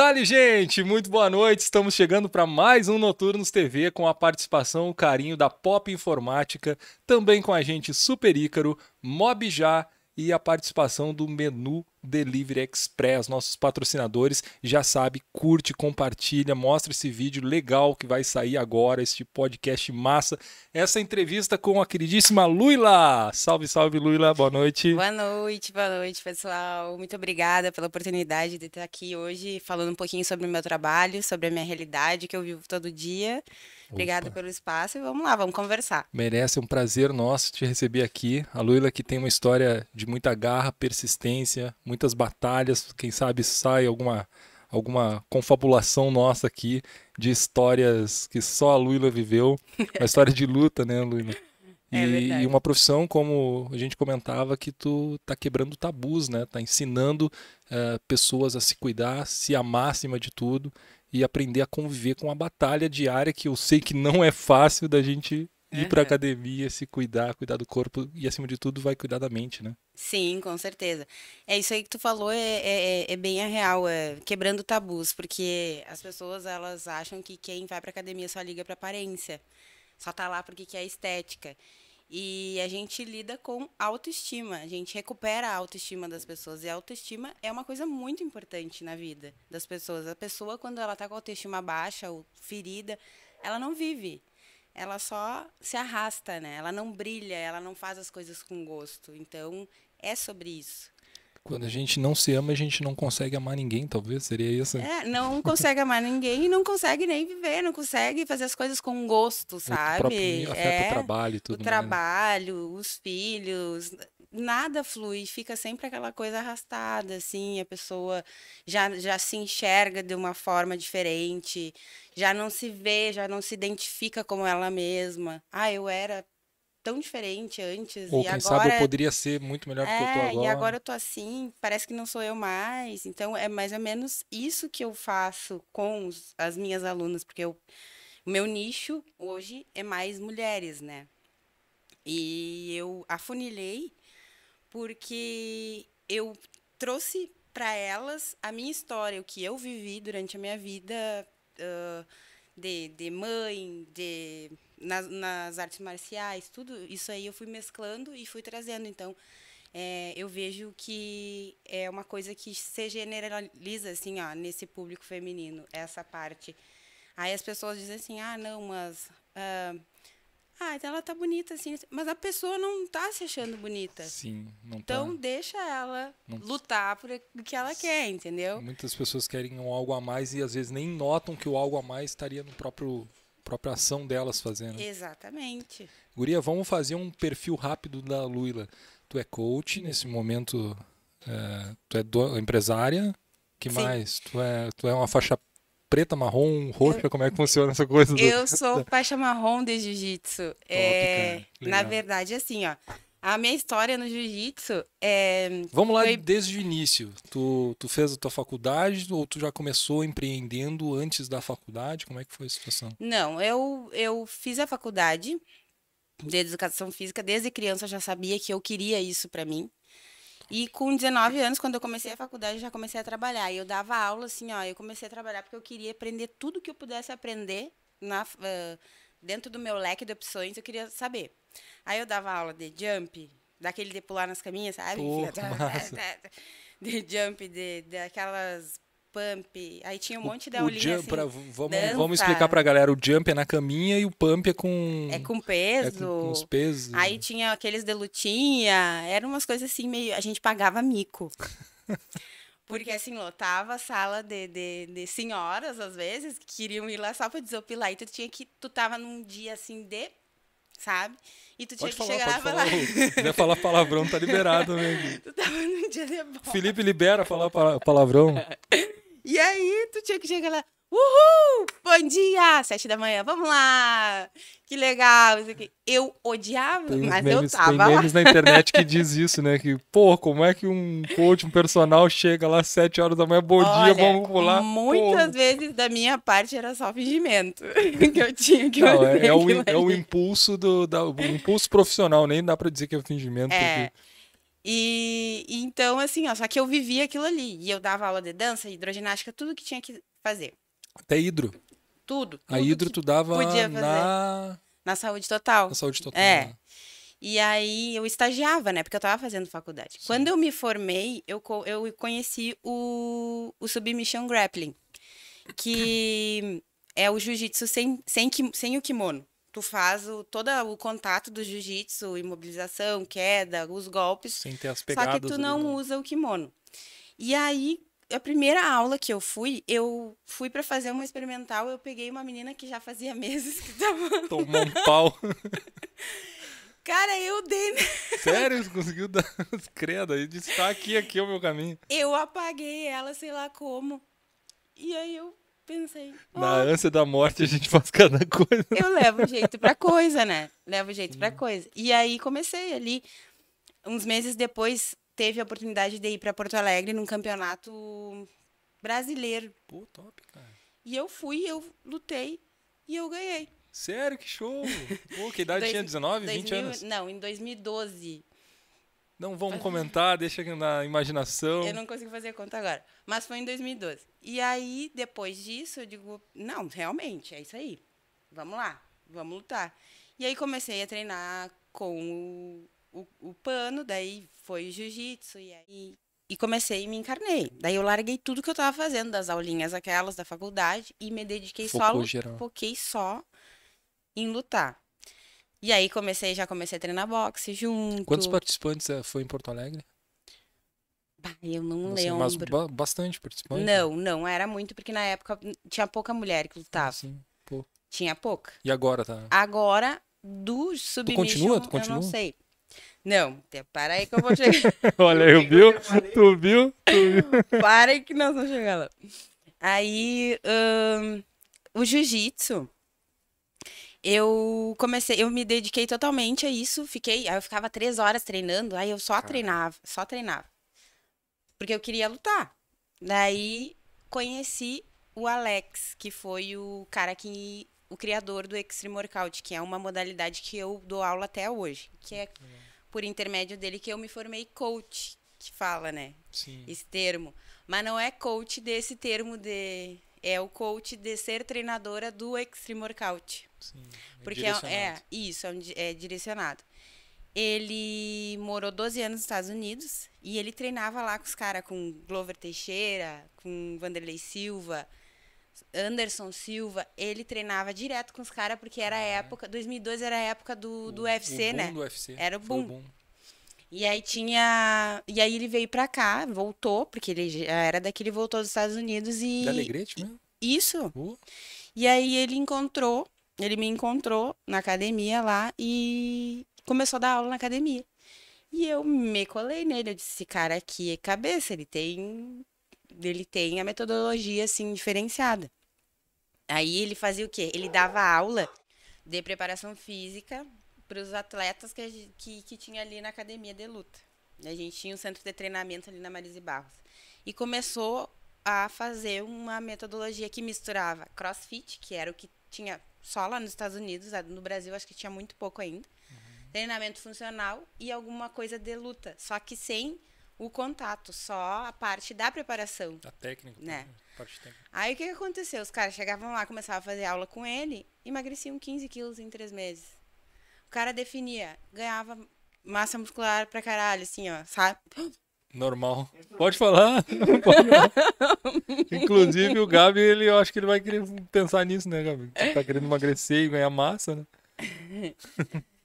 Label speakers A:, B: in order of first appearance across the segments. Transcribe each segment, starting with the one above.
A: Dali, gente! Muito boa noite! Estamos chegando para mais um Noturnos TV com a participação, o carinho da Pop Informática, também com a gente Super Ícaro, Mob Já e a participação do Menu Delivery Express, nossos patrocinadores. Já sabe, curte, compartilha, mostra esse vídeo legal que vai sair agora, este podcast massa. Essa entrevista com a queridíssima Luila. Salve, salve, Luila, boa noite. Boa
B: noite, boa noite, pessoal. Muito obrigada pela oportunidade de estar aqui hoje falando um pouquinho sobre o meu trabalho, sobre a minha realidade que eu vivo todo dia. Obrigada pelo espaço e vamos lá, vamos conversar.
A: Merece um prazer nosso te receber aqui. A Luila que tem uma história de muita garra, persistência, muitas batalhas. Quem sabe sai alguma, alguma confabulação nossa aqui de histórias que só a Luila viveu. Uma história de luta, né, Luila? É e, é e, uma profissão, como a gente comentava, que tu tá quebrando tabus, né? Tá ensinando uh, pessoas a se cuidar, se amar acima de tudo e aprender a conviver com a batalha diária que eu sei que não é fácil da gente ir para academia, se cuidar, cuidar do corpo e, acima de tudo, vai cuidar da mente, né?
B: Sim, com certeza. É isso aí que tu falou, é, é, é, é bem a real, é quebrando tabus, porque as pessoas elas acham que quem vai para academia só liga para aparência, só tá lá porque quer estética. E a gente lida com autoestima, a gente recupera a autoestima das pessoas. E a autoestima é uma coisa muito importante na vida das pessoas. A pessoa, quando ela está com a autoestima baixa ou ferida, ela não vive ela só se arrasta, né? Ela não brilha, ela não faz as coisas com gosto. Então, é sobre isso. Quando a
A: gente não se ama, a gente não consegue amar ninguém, talvez seria isso. É,
B: não consegue amar ninguém e não consegue nem viver, não consegue fazer as coisas com gosto, sabe? O próprio, afeta é, o é, trabalho e tudo. O né? trabalho, mais, os filhos, nada flui, fica sempre aquela coisa arrastada, assim, a pessoa já, já se enxerga de uma forma diferente, já não se vê, já não se identifica como ela mesma. Ah, eu era tão diferente antes. Ou e quem agora... sabe eu poderia
A: ser muito melhor do é, que eu tô é, agora. E agora eu
B: tô assim, parece que não sou eu mais. Então é mais ou menos isso que eu faço com os, as minhas alunas, porque o meu nicho hoje é mais mulheres, né? E eu afunilei porque eu trouxe para elas a minha história, o que eu vivi durante a minha vida uh, de, de mãe, de nas, nas, artes marciais, tudo isso aí eu fui mesclando e fui trazendo. Então, é, eu vejo que é uma coisa que se generaliza assim, ó, nesse público feminino, essa parte. Aí as pessoas dizem assim, ah, não, mas uh, ah, então ela tá bonita assim, mas a pessoa não tá se achando bonita. Sim, não tá. Então deixa ela não... lutar por o que ela quer, entendeu?
A: Muitas pessoas querem um algo a mais e às vezes nem notam que o algo a mais estaria no próprio própria ação delas fazendo.
B: Exatamente.
A: Guria, vamos fazer um perfil rápido da Luila. Tu é coach nesse momento, é, tu é do, empresária, que Sim. mais? Tu é, tu é uma faixa preta, marrom, roxa? Eu, como é que funciona essa coisa? Do... Eu sou
B: faixa marrom de jiu-jitsu. É, na verdade, assim, ó. A minha história no jiu-jitsu é. Vamos lá foi...
A: desde o início. Tu, tu fez a tua faculdade ou tu já começou empreendendo antes da faculdade? Como é que foi a situação?
B: Não, eu, eu fiz a faculdade hum. de educação física. Desde criança eu já sabia que eu queria isso para mim. E com 19 anos, quando eu comecei a faculdade, já comecei a trabalhar. E eu dava aula, assim, ó, eu comecei a trabalhar porque eu queria aprender tudo que eu pudesse aprender na, uh, dentro do meu leque de opções, eu queria saber. Aí eu dava aula de jump, daquele de pular nas caminhas, sabe? Porra, de jump, de, daquelas pump. Aí tinha um monte de aulinha jump, assim. Pra, vamos, vamos explicar pra
A: galera. O jump é na caminha e o pump é com...
B: É com é peso. É com, com os pesos. Aí tinha aqueles de lutinha. Eram umas coisas assim meio... A gente pagava mico. Porque assim, lotava a sala de, de, de, senhoras, às vezes, que queriam ir lá só pra desopilar. E tu tinha que. Tu tava num dia assim de. Sabe? E tu pode tinha falar, que chegar lá falar. Se quiser falar
A: palavrão, tá liberado, né? tu
B: tava num dia de bola.
A: Felipe libera falar palavrão.
B: E aí, tu tinha que chegar lá. Uhul! Bom dia! Sete da manhã, vamos lá! Que legal! Isso aqui. Eu odiava, tem mas memes, eu tava. Tem memes na internet
A: que diz isso, né? Que, pô, como é que um coach, um personal, chega lá às sete horas da manhã, bom Olha, dia, vamos pular?
B: Muitas pô. vezes da minha parte era só fingimento que eu tinha que Não, é, fazer. É, é, o, é o
A: impulso do da, o impulso profissional, nem dá pra dizer que é fingimento, é. porque
B: e, e, então, assim, ó, só que eu vivia aquilo ali. E eu dava aula de dança, hidroginástica, tudo que tinha que fazer. Até hidro. Tudo. tudo
A: a hidro tu dava podia fazer. na...
B: Na saúde total. Na
A: saúde total. É. Né?
B: E aí eu estagiava, né? Porque eu tava fazendo faculdade. Sim. Quando eu me formei, eu, eu conheci o, o Submission Grappling. Que é o jiu-jitsu sem, sem, sem o kimono tu faz o, todo o contato do jiu-jitsu, imobilização, queda, os golpes. Sem ter as pegadas. Só que tu não né? usa o kimono. E aí, a primeira aula que eu fui, eu fui para fazer uma experimental, eu peguei uma menina que já fazia meses que tava... Tomou um pau. Cara, eu dei. Sério?
A: Você conseguiu dar creda? E disse, tá aqui, aqui é o meu caminho.
B: Eu apaguei ela, sei lá como. E aí eu pensei.
A: Oh, Na ânsia da morte a gente faz cada coisa.
B: Eu levo jeito pra coisa, né? Levo jeito pra coisa. E aí comecei ali. Uns meses depois teve a oportunidade de ir para Porto Alegre num campeonato brasileiro. Pô, top, cara. E eu fui, eu lutei e eu ganhei. Sério, que show!
A: Pô, que idade tinha? 19, 20 anos?
B: Não, em 2012. Não vamos
A: comentar, deixa na imaginação. Eu não
B: consigo fazer conta agora. Mas foi em 2012. E aí, depois disso, eu digo, não, realmente, é isso aí. Vamos lá, vamos lutar. E aí comecei a treinar com o, o, o pano, daí foi o jiu-jitsu, e aí e comecei e me encarnei. Daí eu larguei tudo que eu estava fazendo, das aulinhas aquelas da faculdade, e me dediquei Focou só, geral. foquei só em lutar. E aí comecei, já comecei a treinar boxe junto. Quantos
A: participantes eh, foi em Porto Alegre?
B: eu não leio lembro. Mas ba
A: bastante participante. Né?
B: Não, não, era muito, porque na época tinha pouca mulher que lutava. Sim, pô. Tinha pouca.
A: E agora, tá?
B: Agora, do submission, tu continua? Tu continua? eu não sei. Não, para aí que eu vou chegar.
A: Olha, eu viu? Tu viu? Tu viu?
B: para aí que nós vamos chegar lá. Aí, o jiu-jitsu, eu comecei, eu me dediquei totalmente a isso. Fiquei, aí eu ficava três horas treinando, aí eu só treinava, só treinava. Porque eu queria lutar. Daí conheci o Alex, que foi o cara que. o criador do Extreme Workout, que é uma modalidade que eu dou aula até hoje. Que é por intermédio dele que eu me formei coach, que fala, né? Sim. Esse termo. Mas não é coach desse termo de. É o coach de ser treinadora do Extreme Workout. Sim.
A: É Porque é, é,
B: isso, é, um, é direcionado. Ele morou 12 anos nos Estados Unidos e ele treinava lá com os caras, com Glover Teixeira, com Vanderlei Silva, Anderson Silva. Ele treinava direto com os caras porque era a ah. época, 2002 era a época do, o, do UFC, né? Do UFC. Era o boom. o boom. E aí tinha. E aí ele veio pra cá, voltou, porque ele já era daquele ele voltou dos Estados Unidos e. Da Alegrete mesmo? Isso. Uh. E aí ele encontrou, ele me encontrou na academia lá e começou a dar aula na academia. E eu me colei nele, eu disse, esse cara aqui é cabeça, ele tem ele tem a metodologia assim diferenciada. Aí ele fazia o quê? Ele dava aula de preparação física para os atletas que, que, que, tinha ali na academia de luta. A gente tinha um centro de treinamento ali na Marise Barros. E começou a fazer uma metodologia que misturava crossfit, que era o que tinha só lá nos Estados Unidos, no Brasil acho que tinha muito pouco ainda, treinamento funcional e alguma coisa de luta, só que sem o contato, só a parte da preparação. A técnica, né? né? parte técnica. Aí o que, que aconteceu? Os caras chegavam lá, começavam a fazer aula com ele, emagreciam 15 quilos em três meses. O cara definia, ganhava massa muscular pra caralho, assim, ó, sabe?
A: Normal. Pode falar. Pode Inclusive, o Gabi, ele, eu acho que ele vai querer pensar nisso, né, Gabi? Tá querendo emagrecer e ganhar massa, né?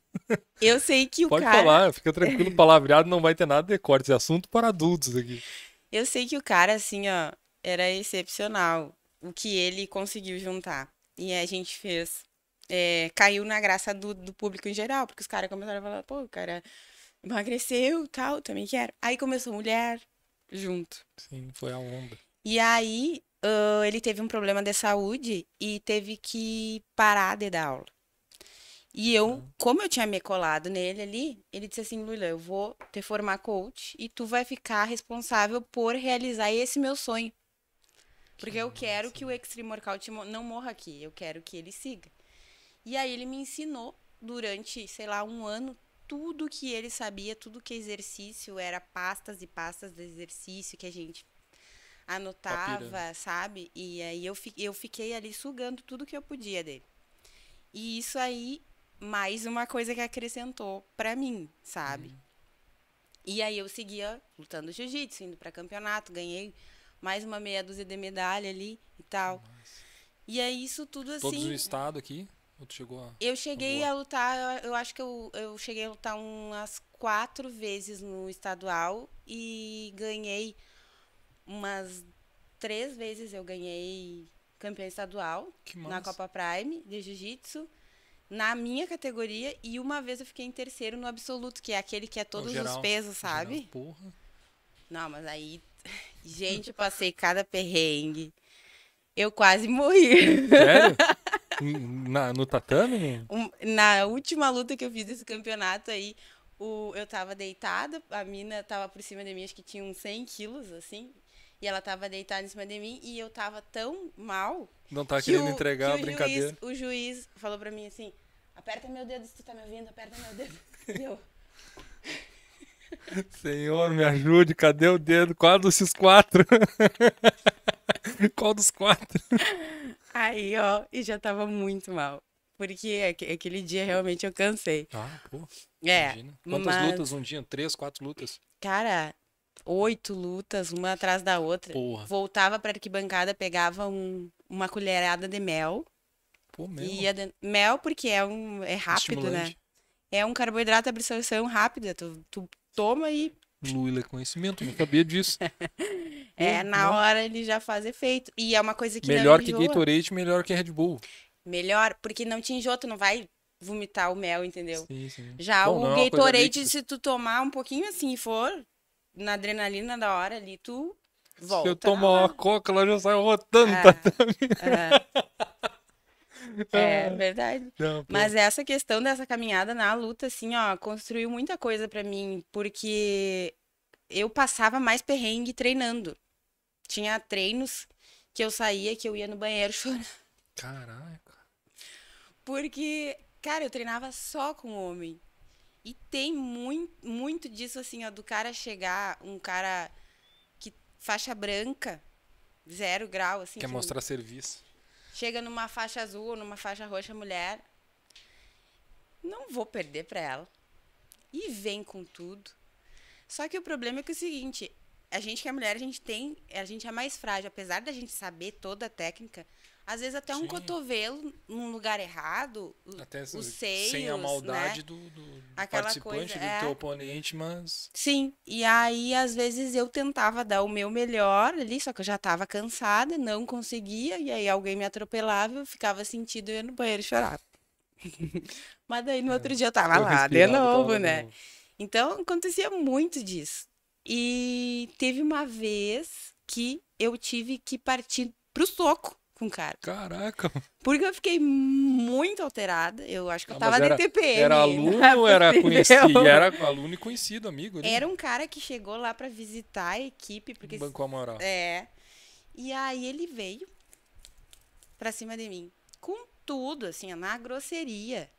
B: Eu sei que o Pode cara. Pode falar, fica tranquilo,
A: palavreado, não vai ter nada de corte. É assunto para adultos aqui.
B: Eu sei que o cara, assim, ó, era excepcional o que ele conseguiu juntar. E a gente fez. É, caiu na graça do, do público em geral, porque os caras começaram a falar, pô, o cara emagreceu tal, também quero. Aí começou mulher junto. Sim, foi a onda. E aí uh, ele teve um problema de saúde e teve que parar de dar aula. E eu, como eu tinha me colado nele ali, ele disse assim, Lula, eu vou te formar coach e tu vai ficar responsável por realizar esse meu sonho. Porque eu quero que o Extreme Workout não morra aqui, eu quero que ele siga. E aí ele me ensinou durante, sei lá, um ano, tudo que ele sabia, tudo que exercício, era pastas e pastas de exercício que a gente anotava, Papira. sabe? E aí eu, eu fiquei ali sugando tudo que eu podia dele. E isso aí mais uma coisa que acrescentou para mim, sabe? Uhum. E aí eu seguia lutando jiu-jitsu, indo para campeonato, ganhei mais uma meia dúzia de medalha ali e tal. Nossa. E é isso tudo assim. Todos o
A: estado aqui? Ou tu chegou a... Eu cheguei a
B: lutar, eu, eu acho que eu, eu cheguei a lutar umas quatro vezes no estadual e ganhei umas três vezes eu ganhei campeão estadual na Copa Prime de Jiu-Jitsu na minha categoria e uma vez eu fiquei em terceiro no absoluto, que é aquele que é todos geral, os pesos, sabe? Geral, Não, mas aí, gente, eu passei cada perrengue. Eu quase morri. Sério?
A: na, no tatame?
B: Um, na última luta que eu fiz desse campeonato aí, o, eu tava deitada, a mina tava por cima de mim, acho que tinha uns 100 quilos, assim, e ela tava deitada em cima de mim e eu tava tão mal. Não tá que querendo o, entregar que a brincadeira. Juiz, o juiz falou pra mim assim: aperta meu dedo se tu tá me ouvindo, aperta meu dedo. E eu.
A: Senhor, me ajude, cadê o dedo? Qual desses quatro? Qual
B: dos quatro? Aí, ó, e já tava muito mal. Porque aquele dia realmente eu cansei. Ah,
A: pô. É. Imagina. Quantas mas... lutas um dia? Três, quatro lutas?
B: Cara, oito lutas, uma atrás da outra. Porra. Voltava pra arquibancada, pegava um, uma colherada de mel. Pô, mel. Ia de... Mel, porque é, um, é rápido, né? É um carboidrato absorção rápida. Tu, tu toma e.
A: é conhecimento, não sabia disso.
B: é, na não. hora ele já faz efeito. E é uma coisa que melhor não Melhor que Gatorade,
A: melhor que Red Bull.
B: Melhor, porque não te enjoa, tu não vai vomitar o mel, entendeu? Sim, sim. Já Bom, o não, é Gatorade, se tu tomar um pouquinho assim e for, na adrenalina da hora ali, tu volta. Se eu tomar
A: uma coca, ela já sai rotando. Ah, ah. É, tá é, é verdade. Não, Mas
B: essa questão dessa caminhada na luta, assim, ó, construiu muita coisa para mim, porque eu passava mais perrengue treinando. Tinha treinos que eu saía, que eu ia no banheiro chorar. Caraca. Porque, cara, eu treinava só com homem. E tem muito, muito disso, assim, ó, do cara chegar, um cara que faixa branca, zero grau, assim. Quer mostrar
A: serviço.
B: Chega numa faixa azul ou numa faixa roxa mulher. Não vou perder pra ela. E vem com tudo. Só que o problema é que é o seguinte, a gente que é mulher, a gente tem, a gente é mais frágil, apesar da gente saber toda a técnica, às vezes até Sim. um cotovelo num lugar errado, até os seios, sem a né? maldade né? do, do participante, coisa, do é. teu
A: oponente, mas...
B: Sim, e aí às vezes eu tentava dar o meu melhor ali, só que eu já estava cansada, não conseguia, e aí alguém me atropelava, eu ficava sentido, eu ia no banheiro chorar. mas daí no outro é. dia eu tava lá, de novo, né? Então acontecia muito disso. E teve uma vez que eu tive que partir pro soco com o cara. Caraca! Porque eu fiquei muito alterada. Eu acho que ah, eu tava era, TPM. Era aluno, era conhecido. Era
A: aluno e conhecido, amigo. Ali. Né? Era
B: um cara que chegou lá para visitar a equipe. Porque, Banco Amaral. É. E aí ele veio pra cima de mim. Com tudo, assim, na grosseria.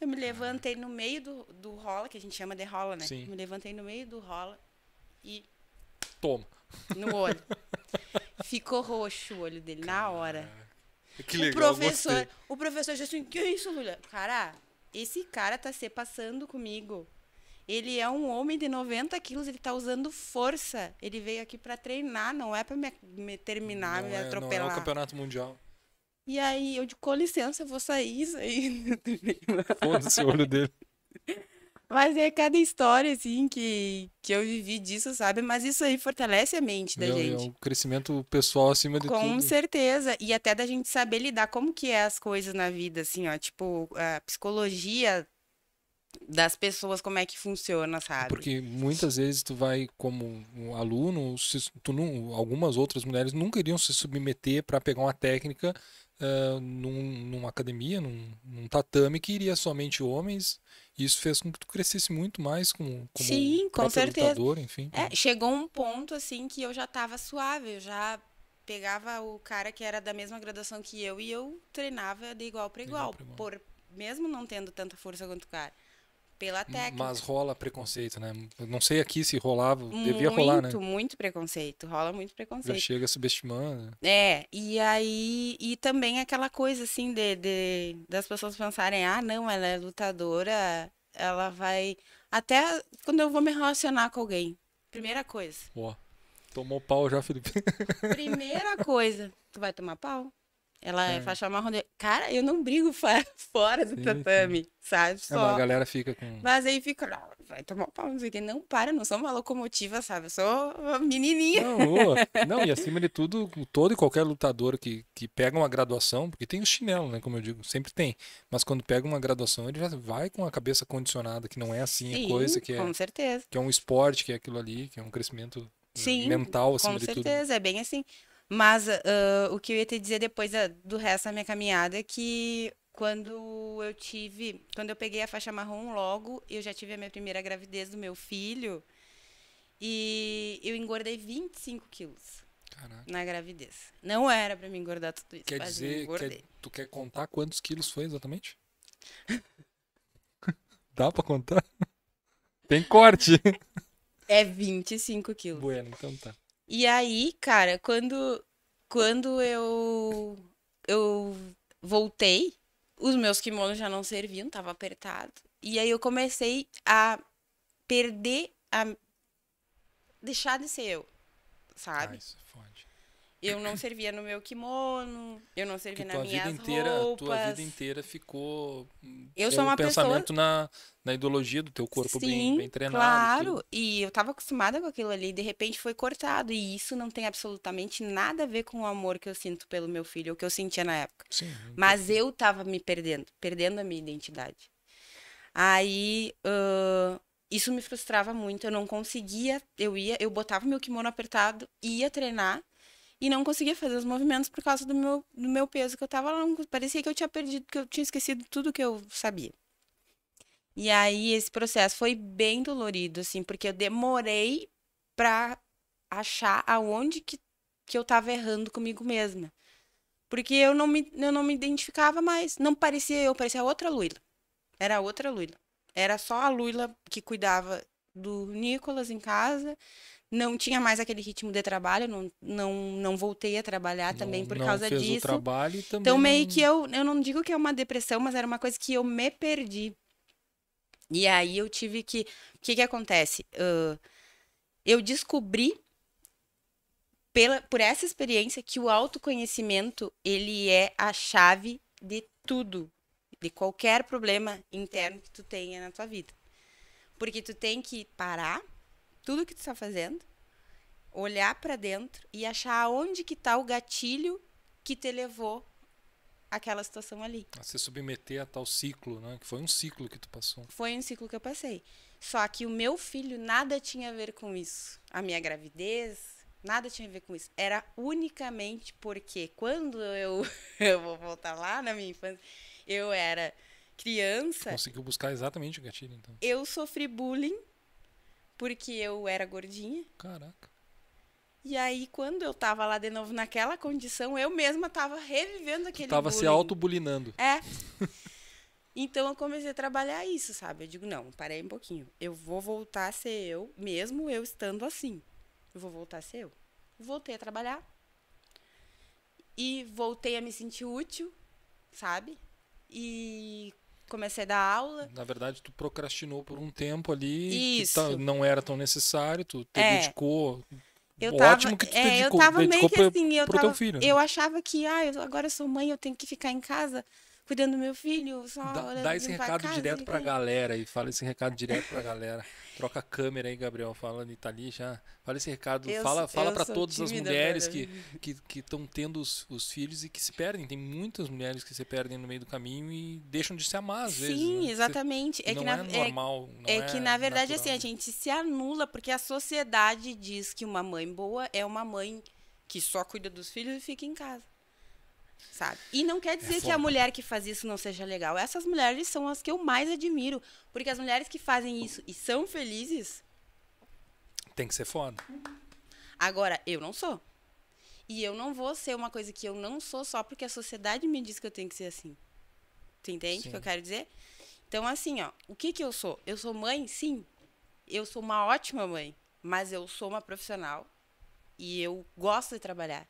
B: Eu me levantei no meio do, do rola, que a gente chama de rola, né? Sim. Me levantei no meio do rola e. Toma! No olho. Ficou roxo o olho dele Caraca. na hora.
A: Que legal, o professor, gostei.
B: o professor já assim, que é isso, Lula? Cara, esse cara tá se passando comigo. Ele é um homem de 90 quilos, ele tá usando força. Ele veio aqui para treinar, não é para me, me, terminar, não me é, atropelar. Não é o
A: campeonato mundial.
B: E aí, eu de com licença, eu vou sair, sair.
A: Foda-se o olho dele.
B: Mas é cada história, assim, que, que eu vivi disso, sabe? Mas isso aí fortalece a mente da é Meu, é gente.
A: É um crescimento pessoal acima de Com tudo. Com
B: certeza. E até da gente saber lidar como que é as coisas na vida, assim, ó. Tipo, a psicologia das pessoas como é que funciona, é sabe?
A: Porque muitas vezes tu vai como um aluno, tu não, algumas outras mulheres nunca iriam se submeter para pegar uma técnica uh, num, numa academia, num, num, tatame que iria somente homens. isso fez com que tu crescesse muito mais como, como Sim, com certeza. Lutador, enfim.
B: É, chegou um ponto assim que eu já estava suave, eu já pegava o cara que era da mesma graduação que eu e eu treinava de igual para igual, igual, igual, por mesmo não tendo tanta força quanto o cara pela técnica. Mas
A: rola preconceito, né? Eu não sei aqui se rolava, muito, devia rolar, né? Muito,
B: muito preconceito, rola muito preconceito. Já chega
A: subestimando. Né?
B: É, e aí, e também aquela coisa assim de, de das pessoas pensarem, ah, não, ela é lutadora, ela vai. Até quando eu vou me relacionar com alguém. Primeira coisa.
A: Ó, tomou pau já, Felipe.
B: Primeira coisa, tu vai tomar pau. Ela é, é faixa marrom. De... Cara, eu não brigo fora do sim, tatame, sim. sabe? Só... É, mas a galera
A: fica com. Mas
B: aí fica, ah, vai tomar um pau, não sei o que. Não, para, não sou uma locomotiva, sabe? Eu sou uma menininha. Não, não
A: e acima de tudo, todo e qualquer lutador que, que pega uma graduação, porque tem o chinelo, né? Como eu digo, sempre tem. Mas quando pega uma graduação, ele já vai com a cabeça condicionada, que não é assim sim, a coisa, que é. Com certeza. Que é um esporte, que é aquilo ali, que é um crescimento né, Sim, mental, acima com certeza,
B: é bem assim. Mas uh, o que eu ia te dizer depois da, ah, do resto da minha caminhada é que quando eu tive, quando eu peguei a faixa marrom logo, eu já tive a minha primeira gravidez do meu filho e eu engordei 25 quilos. Caraca. Na gravidez. Não era para me engordar tudo isso. Quer dizer, quer, tu quer contar
A: quantos quilos foi exatamente? Dá para contar? Tem corte.
B: É 25 quilos. Bueno, então tá. E aí, cara, quando, quando eu, eu voltei, os meus kimonos já não serviam, tava apertado. E aí eu comecei a perder, a deixar de ser eu, sabe? Ah, isso é eu não servia no meu kimono, eu não servia na minha vida inteira, roupas. Tua vida
A: inteira ficou eu é, sou uma pensamento pessoa... na, na ideologia do teu corpo Sim, bem, bem treinado. claro.
B: E eu estava acostumada com aquilo ali, de repente foi cortado. E isso não tem absolutamente nada a ver com o amor que eu sinto pelo meu filho, ou que eu sentia na época. Sim, Mas eu estava me perdendo, perdendo a minha identidade. Aí... Uh isso me frustrava muito, eu não conseguia, eu ia, eu botava meu kimono apertado, ia treinar, e não conseguia fazer os movimentos por causa do meu, do meu peso que eu tava lá. Parecia que eu tinha perdido, que eu tinha esquecido tudo que eu sabia. E aí esse processo foi bem dolorido, assim, porque eu demorei pra achar aonde que, que eu tava errando comigo mesma. Porque eu não, me, eu não me identificava mais. Não parecia eu, parecia outra Luila. Era outra Luila. Era só a Luila que cuidava do Nicolas em casa. Não tinha mais aquele ritmo de trabalho, não, não, não voltei a trabalhar não, também por causa disso. Também então, meio que eu, eu não digo que é uma depressão, mas era uma coisa que eu me perdi. E aí eu tive que. O que, que acontece? Uh, eu descobri pela, por essa experiência que o autoconhecimento ele é a chave de tudo, de qualquer problema interno que tu tenha na tua vida. Porque tu tem que parar tudo que tu está fazendo, olhar para dentro e achar onde que tá o gatilho que te levou àquela situação ali.
A: A se submeter a tal ciclo, né? Que foi um ciclo que tu passou.
B: Foi um ciclo que eu passei. Só que o meu filho nada tinha a ver com isso. A minha gravidez, nada tinha a ver com isso. Era unicamente porque quando eu eu vou voltar lá na minha infância, eu era criança.
A: Conseguiu buscar exatamente o gatilho, então.
B: Eu sofri bullying porque eu era gordinha. Caraca. E aí, quando eu tava lá de novo naquela condição, eu mesma tava revivendo aquele tu tava bullying. se auto-bulinando. É. então eu comecei a trabalhar isso, sabe? Eu digo, não, parei um pouquinho. Eu vou voltar a ser eu, mesmo eu estando assim. Eu vou voltar a ser eu. Voltei a trabalhar. E voltei a me sentir útil, sabe? E comecei a dar aula.
A: Na verdade, tu procrastinou por um tempo ali. Tá, Isso. Que não era tão necessário, tu te é. dedicou. Eu tava, Ótimo que tu é, dedicou, eu tava meio que assim, eu, tava, teu filho, né? eu
B: achava que, ah, eu, agora eu sou mãe, eu tenho que ficar em casa cuidando do meu filho. Só dá, dá esse recado casa, direto
A: pra galera e fala esse recado direto pra galera. Troca a câmera aí, Gabriel, falando tá ali já. Fala esse recado, eu, fala, fala para todas as mulheres que estão que, que tendo os, os, filhos e que se perdem. Tem muitas mulheres que se perdem no meio do caminho e deixam de se amar às vezes. Sim, né? exatamente. Você, é que não é na, é normal. É, é, que, na verdade, natural. assim,
B: a gente se anula porque a sociedade diz que uma mãe boa é uma mãe que só cuida dos filhos e fica em casa sabe? E não quer é dizer é que a mulher que faz isso não seja legal. Essas mulheres são as que eu mais admiro, porque as mulheres que fazem isso e são felizes tem que ser foda. Agora eu não sou. E eu não vou ser uma coisa que eu não sou só porque a sociedade me diz que eu tenho que ser assim. Tu entende o que eu quero dizer? Então, assim, ó, o que que eu sou? Eu sou mãe, sim. Eu sou uma ótima mãe, mas eu sou uma profissional e eu gosto de trabalhar.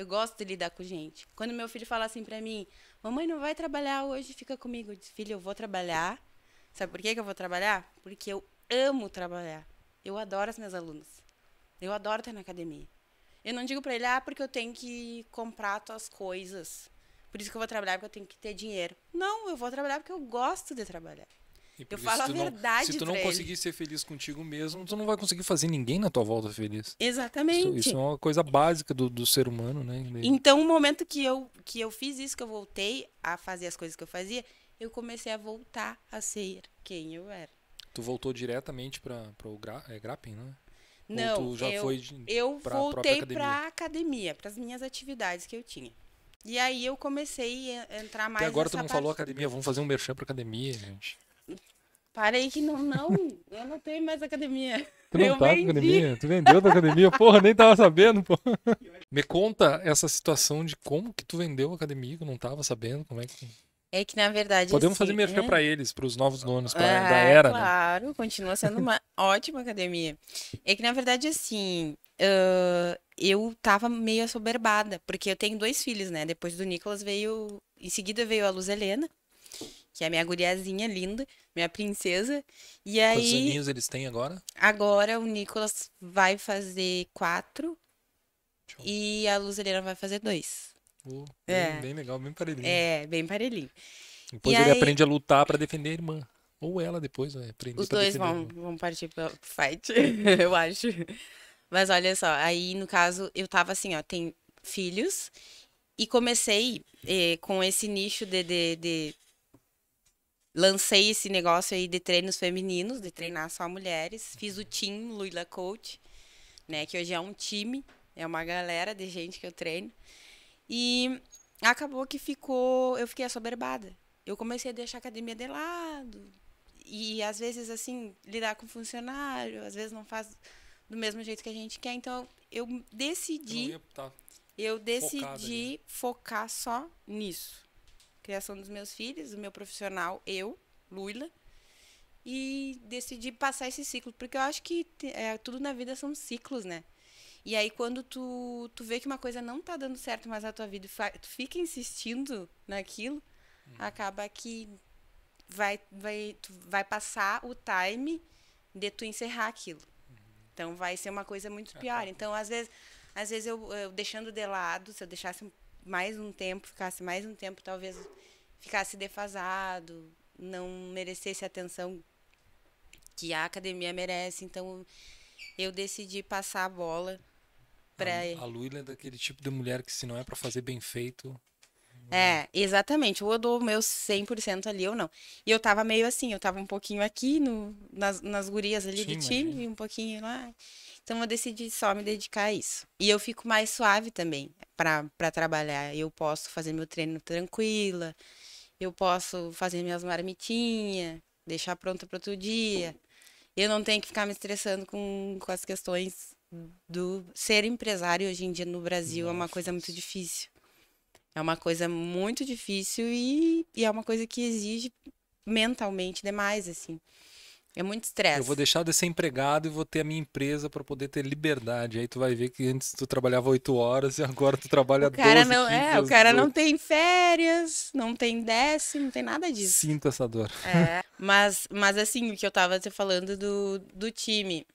B: Eu gosto de lidar com gente. Quando meu filho fala assim para mim, mamãe não vai trabalhar hoje, fica comigo. Eu disse, filho, eu vou trabalhar. Sabe por que, que eu vou trabalhar? Porque eu amo trabalhar. Eu adoro as minhas alunas. Eu adoro estar na academia. Eu não digo para ele, ah, porque eu tenho que comprar tuas coisas. Por isso que eu vou trabalhar, porque eu tenho que ter dinheiro. Não, eu vou trabalhar porque eu gosto de trabalhar eu falo a não, se tu não conseguir
A: ele. ser feliz contigo mesmo, tu não vai conseguir fazer ninguém na tua volta feliz.
B: Exatamente. Isso, isso é uma
A: coisa básica do, do ser humano, né?
B: Então, o momento que eu, que eu fiz isso, que eu voltei a fazer as coisas que eu fazia, eu comecei a voltar a ser quem eu era.
A: Tu voltou diretamente para o gra, é, Grappin, né?
B: Não, eu, de, eu pra voltei para a academia, para as minhas atividades que eu tinha. E aí eu comecei a entrar mais. E agora tu não parte... falou
A: academia, vamos fazer um merchan para academia, gente.
B: Parei que não, não, eu não tenho mais academia. Tu não eu tá vendi. academia? Tu vendeu da academia? Porra, nem
A: tava sabendo, pô. Me conta essa situação de como que tu vendeu a academia, que eu não tava sabendo, como é que...
B: É que, na verdade. Podemos assim, fazer merchan é... Né? para
A: eles, para os novos donos pra, ah, da era. Né?
B: Claro, né? continua sendo uma ótima academia. É que, na verdade, assim, uh, eu tava meio assoberbada, porque eu tenho dois filhos, né? Depois do Nicolas veio. Em seguida veio a Luz Helena que é a minha guriazinha linda, minha princesa. E aí. Quantos aninhos
A: eles têm agora?
B: Agora o Nicolas vai fazer quatro e a Luzerina vai fazer dois. bem, é. bem legal, bem parelhinho. É, bem parelhinho. Depois e ele aí... aprende
A: a lutar para defender a irmã. Ou ela depois vai aprender Os dois vão,
B: vão partir pro fight, eu acho. Mas olha só, aí no caso, eu tava assim, ó, tem filhos. E comecei eh, com esse nicho de, de, de lancei esse negócio aí de treinos femininos, de treinar só mulheres. Fiz o Team Luila Coach, né? Que hoje é um time, é uma galera de gente que eu treino. E acabou que ficou. Eu fiquei assoberbada. Eu comecei a deixar a academia de lado. E às vezes, assim, lidar com funcionário, às vezes não faz do mesmo jeito que a gente quer. Então, eu decidi. Tá eu decidi focar só nisso criação dos meus filhos, o meu profissional, eu, Luila, e decidi passar esse ciclo, porque eu acho que é, tudo na vida são ciclos, né? E aí, quando tu, tu vê que uma coisa não tá dando certo mais na tua vida e tu fica insistindo naquilo, uhum. acaba que vai, vai, tu vai passar o time de tu encerrar aquilo. Uhum. Então, vai ser uma coisa muito é pior. Então, às vezes, às vezes eu, eu deixando de lado, se eu deixasse mais um tempo, ficasse mais um tempo, talvez ficasse defasado, não merecesse a atenção que a academia merece. Então eu decidi passar a bola para a,
A: a é daquele tipo de mulher que se não é para fazer bem feito,
B: né? é, exatamente. Ou eu dou o meu 100% ali ou não. E eu tava meio assim, eu tava um pouquinho aqui no, nas, nas gurias ali Sim, tinha time, imagina. um pouquinho lá. Então eu decidi só me dedicar a isso. E eu fico mais suave também para trabalhar. Eu posso fazer meu treino tranquila, eu posso fazer minhas marmitinhas, deixar pronta para outro dia. Eu não tenho que ficar me estressando com, com as questões do ser empresário hoje em dia no Brasil Nossa. é uma coisa muito difícil. É uma coisa muito difícil e, e é uma coisa que exige mentalmente demais, assim. É muito estresse. Eu vou
A: deixar de ser empregado e vou ter a minha empresa para poder ter liberdade. Aí tu vai ver que antes tu trabalhava 8 horas e agora tu trabalha o cara 12, não, É, o cara não
B: tem férias, não tem décimo, não tem nada disso. Sinto essa dor. É, mas, mas assim, o que eu estava te falando do, do time,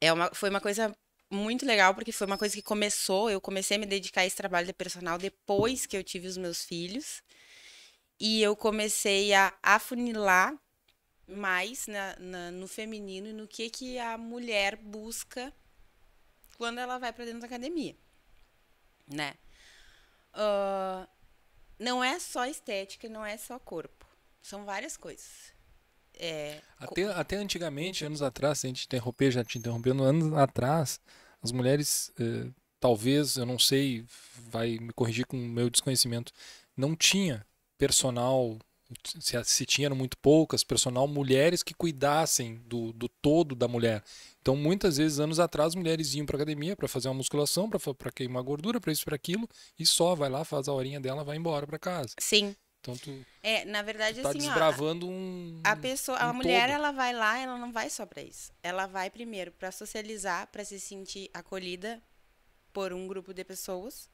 B: é uma, foi uma coisa muito legal, porque foi uma coisa que começou, eu comecei a me dedicar a esse trabalho de personal depois que eu tive os meus filhos. E eu comecei a afunilar mais na, na, no feminino e no que, que a mulher busca quando ela vai para dentro da academia, né? Uh, não é só estética, não é só corpo, são várias coisas. É,
A: até, co até antigamente, anos atrás, se a gente interromper, já te interrompendo, anos atrás, as mulheres, eh, talvez, eu não sei, vai me corrigir com o meu desconhecimento, não tinha personal se, se muito poucas, personal, mulheres que cuidassem do, do todo da mulher. Então, muitas vezes, anos atrás, mulheres iam para academia para fazer uma musculação, para queimar gordura, para isso, para aquilo, e só vai lá, faz a horinha dela, vai embora para casa. Sim. Então tu
B: É, na verdade tá assim, desbravando ó, um A pessoa, um a mulher todo. ela vai lá, ela não vai só para isso. Ela vai primeiro para socializar, para se sentir acolhida por um grupo de pessoas,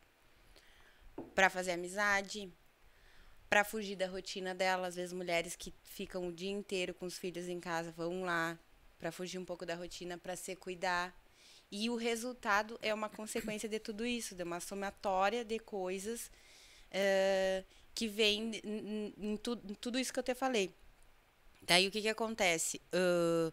B: para fazer amizade, para fugir da rotina dela. Às vezes, mulheres que ficam o dia inteiro com os filhos em casa vão lá para fugir um pouco da rotina, para se cuidar. E o resultado é uma consequência de tudo isso, de uma somatória de coisas uh, que vem em, tu, em, tudo isso que eu te falei. Daí o que, que acontece? Uh,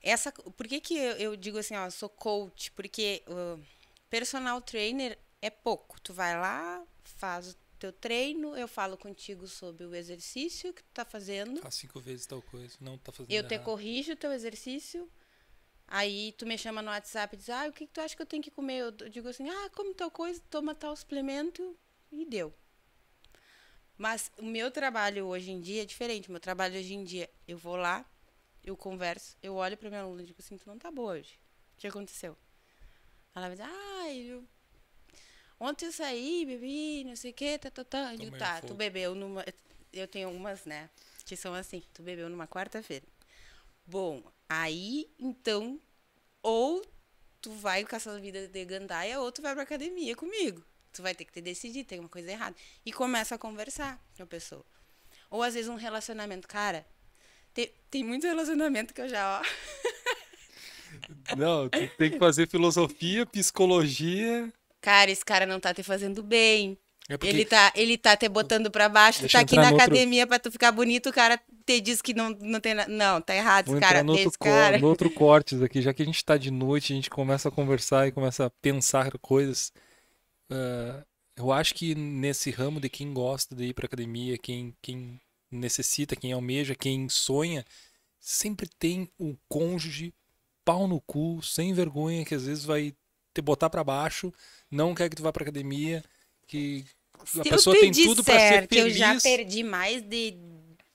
B: essa, por que, que eu, eu, digo assim, ó, sou coach? Porque uh, personal trainer é pouco. Tu vai lá, faz o teu treino, eu falo contigo sobre o exercício que tu tá fazendo.
A: Faz cinco vezes tal coisa, não tá fazendo Eu errado. te
B: corrijo o teu exercício. Aí tu me chama no WhatsApp e diz: "Ah, o que, que tu acha que eu tenho que comer?" Eu digo assim: "Ah, come tal coisa, toma tal suplemento" e deu. Mas o meu trabalho hoje em dia é diferente. O meu trabalho hoje em dia, eu vou lá, eu converso, eu olho para minha aluna e digo assim: "Tu não tá boa hoje. O que aconteceu?" Ela vai dizer: "Ah, eu Ontem eu saí, bebi, não sei o quê, tá, tá, tá. Eu digo, tá, tu bebeu numa. Eu tenho algumas, né? Que são assim, tu bebeu numa quarta-feira. Bom, aí, então, ou tu vai caçar a vida de gandaia, ou tu vai pra academia comigo. Tu vai ter que ter decidir, tem uma coisa errada. E começa a conversar com a pessoa. Ou às vezes um relacionamento, cara. Tem, tem muito relacionamento que eu já,
A: ó. Não, tem que fazer filosofia, psicologia.
B: Cara, esse cara não tá te fazendo bem.
A: É Ele tá,
B: ele tá te botando pra baixo, Deixa tu tá aqui na academia outro... pra tu ficar bonito, o cara te diz que não, não tem nada. Não, tá errado esse cara. No outro, cara. no
A: outro cortes aqui, já que a gente tá de noite, a gente começa a conversar e começa a pensar coisas. Uh, eu acho que nesse ramo de quem gosta de ir pra academia, quem, quem necessita, quem almeja, quem sonha, sempre tem o cônjuge pau no cu, sem vergonha, que às vezes vai te botar para baixo, não quer que tu vá para academia, que a Se pessoa tem tudo para ser feliz. Eu já
B: perdi mais de,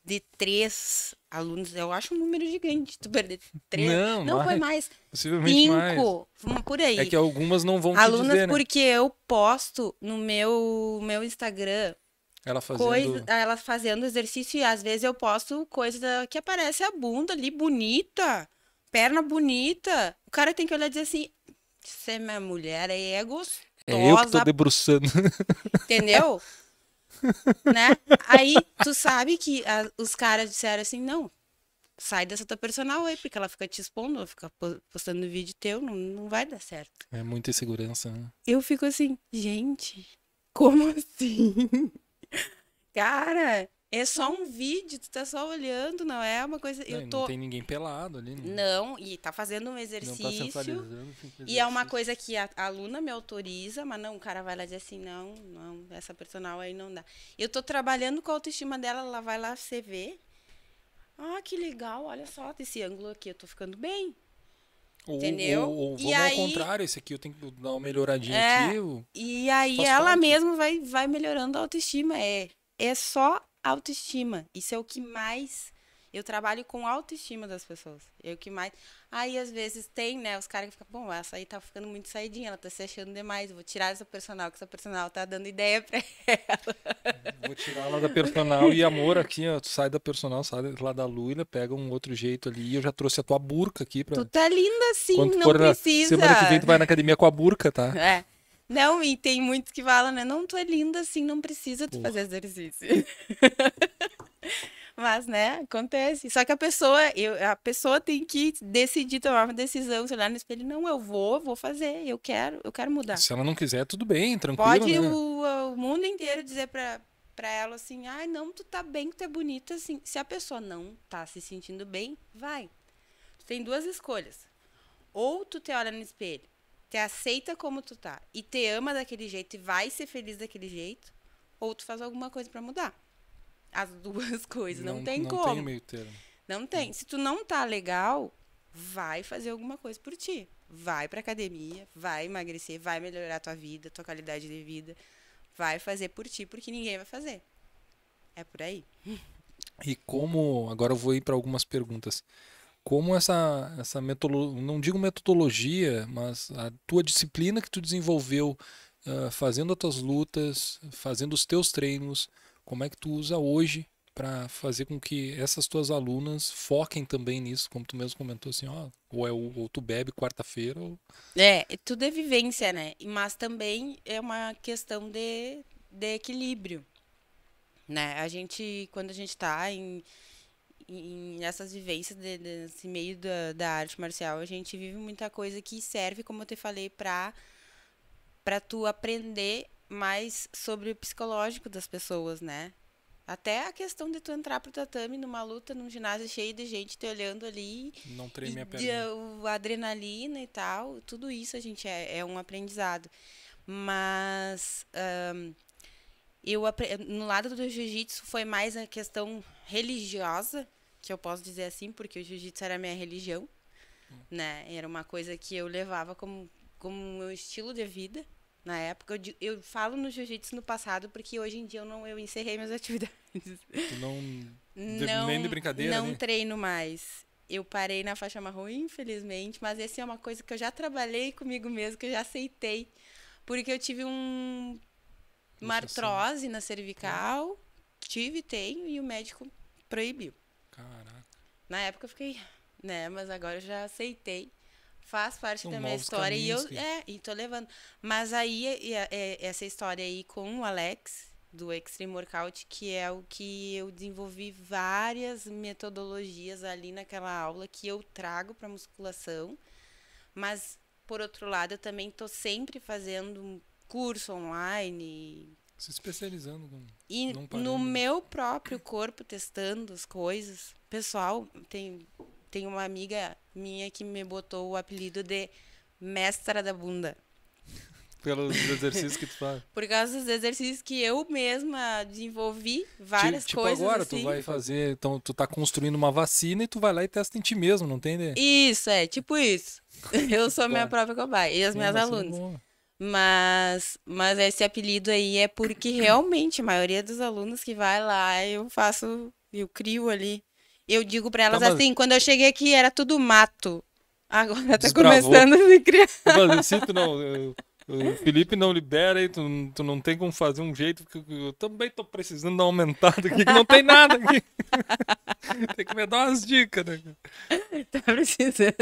B: de três alunos, eu acho um número gigante. Tu perder três, não, não mais, foi mais. Possivelmente cinco, mais. por aí. É que
A: algumas não vão Alunas te dizer, né? porque
B: eu posto no meu meu Instagram
A: ela fazendo... Coisa,
B: ela fazendo exercício e às vezes eu posto coisa que aparece a bunda ali bonita, perna bonita. O cara tem que olhar e dizer assim: você, minha mulher, aí é gostosa. É eu que tô
A: debruçando.
B: Entendeu? né? Aí, tu sabe que a, os caras disseram assim, não, sai dessa tua personal aí, porque ela fica te expondo, fica postando vídeo teu, não, não vai dar certo.
A: É muita insegurança, né?
B: Eu fico assim, gente, como assim? Cara, é só uhum. um vídeo, tu tá só olhando, não é uma coisa. Não, eu tô... não tem
A: ninguém pelado ali, né?
B: Não, e tá fazendo um exercício. Não tá sensualizando, E é uma coisa que a, a aluna me autoriza, mas não, o cara vai lá e diz assim, não, não, essa personal aí não dá. Eu tô trabalhando com a autoestima dela, ela vai lá você vê. Ah, que legal, olha só, desse ângulo aqui, eu tô ficando bem.
A: Ou, Entendeu? Ou, ou vamos aí, ao contrário, esse aqui eu tenho que dar uma melhoradinha é, aqui. Eu...
B: E aí ela mesma vai, vai melhorando a autoestima. É, é só autoestima. Isso é o que mais. Eu trabalho com autoestima das pessoas. É o que mais. Aí, às vezes, tem, né? Os caras que ficam, bom, essa aí tá ficando muito saidinha, ela tá se achando demais. Eu vou tirar essa personal, que essa personal tá dando ideia pra ela. Vou tirar ela da personal. E amor,
A: aqui, ó, tu sai da personal, sai lá da Luila, né, pega um outro jeito ali. e eu já trouxe a tua burca aqui pra. Tu
B: tá linda assim, não precisa. Semana que vem tu vai na
A: academia com a burca, tá?
B: É. Não, e tem muitos que falam, né? Não, tu é linda assim, não precisa tu fazer exercício. Mas, né, acontece. Só que a pessoa, eu, a pessoa tem que decidir tomar uma decisão, se olhar no espelho, não, eu vou, vou fazer, eu quero, eu quero mudar. Se ela não
A: quiser, tudo bem, tranquilo. Pode né?
B: o, o mundo inteiro dizer pra, pra ela assim, ai, ah, não, tu tá bem, tu é bonita, assim. Se a pessoa não tá se sentindo bem, vai. Tu tem duas escolhas. Ou tu te olha no espelho te aceita como tu tá e te ama daquele jeito e vai ser feliz daquele jeito, ou tu faz alguma coisa para mudar. As duas coisas, não, não tem não como. Não tem meio termo. Não tem. Não. Se tu não tá legal, vai fazer alguma coisa por ti. Vai pra academia, vai emagrecer, vai melhorar tua vida, tua qualidade de vida. Vai fazer por ti, porque ninguém vai fazer. É por aí.
A: E como. Agora eu vou ir para algumas perguntas como essa, essa metodologia, não digo metodologia, mas a tua disciplina que tu desenvolveu uh, fazendo as tuas lutas, fazendo os teus treinos, como é que tu usa hoje para fazer com que essas tuas alunas foquem também nisso, como tu mesmo comentou assim, ó, ou, é, ou tu bebe quarta-feira ou...
B: É, tudo é vivência, né? Mas também é uma questão de, de equilíbrio, né? A gente, quando a gente está em e nessas vivências de, meio da, da arte marcial, a gente vive muita coisa que serve, como eu te falei, para para tu aprender mais sobre o psicológico das pessoas, né? Até a questão de tu entrar pro tatame numa luta, num ginásio cheio de gente te olhando ali.
A: Não treme a perna.
B: O adrenalina e tal, tudo isso a gente é, é um aprendizado. Mas um, eu no lado do jiu-jitsu foi mais a questão religiosa, que eu posso dizer assim, porque o jiu-jitsu era minha religião, hum. né? Era uma coisa que eu levava como como meu estilo de vida na época. Eu, eu falo no jiu-jitsu no passado porque hoje em dia eu não eu encerrei minhas atividades. Tu não, não de brincadeira, Não né? treino mais. Eu parei na faixa marrom, infelizmente, mas essa é uma coisa que eu já trabalhei comigo mesmo, que eu já aceitei, porque eu tive um uma é artrose na cervical. Tive, tenho, e o médico proibiu. Caraca. Na época eu fiquei, né? Mas agora eu já aceitei. Faz parte São da minha história. E eu que... é, e tô levando. Mas aí, é, é, essa história aí com o Alex, do Extreme Workout, que é o que eu desenvolvi várias metodologias ali naquela aula que eu trago para musculação. Mas, por outro lado, eu também tô sempre fazendo curso online. Se
A: especializando num,
B: e no meu próprio corpo, testando as coisas. Pessoal, tem, tem uma amiga minha que me botou o apelido de mestra da bunda.
A: Pelos exercícios que tu faz.
B: Por causa dos exercícios que eu mesma desenvolvi, várias tipo, coisas. Tipo agora, assim. tu vai
A: fazer. Então, tu tá construindo uma vacina e tu vai lá e testa em ti mesmo, não tem
B: Isso, é, tipo isso. Eu sou minha própria cobaia e as minhas é alunas. Boa. Mas, mas esse apelido aí é porque realmente a maioria dos alunos que vai lá, eu faço, eu crio ali. Eu digo para elas tá mas... assim, quando eu cheguei aqui era tudo mato. Agora tá Desbravou. começando
A: a me criar. Mas, se tu não, o Felipe não libera e tu, tu não tem como fazer um jeito, porque eu também tô precisando dar aumentada aqui, que não tem nada aqui. tem que me dar umas dicas, né?
B: Tá precisando.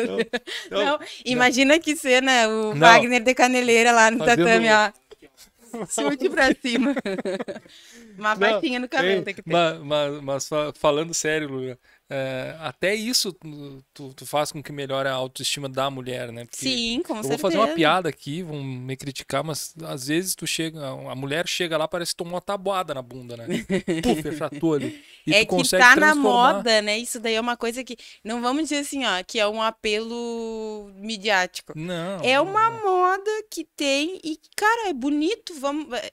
A: Não, não, não. imagina
B: que cena, o Wagner de caneleira lá no Fazendo... tatame, ó. Surte pra cima. Uma batinha no cabelo tem, tem que ter.
A: Mas, mas, mas falando sério, Lula, é, até isso tu, tu, faz com que melhore a autoestima da mulher, né? Porque Sim, com certeza. Eu vou fazer uma piada aqui, vão me criticar, mas às vezes tu chega, a mulher chega lá, parece que tomou uma tabuada na bunda, né? Puf, achatou ali. E é tu que tá na moda,
B: né? Isso daí é uma coisa que, não vamos dizer assim, ó, que é um apelo midiático. Não. É uma moda que tem e, cara, é bonito, vamos... Eh,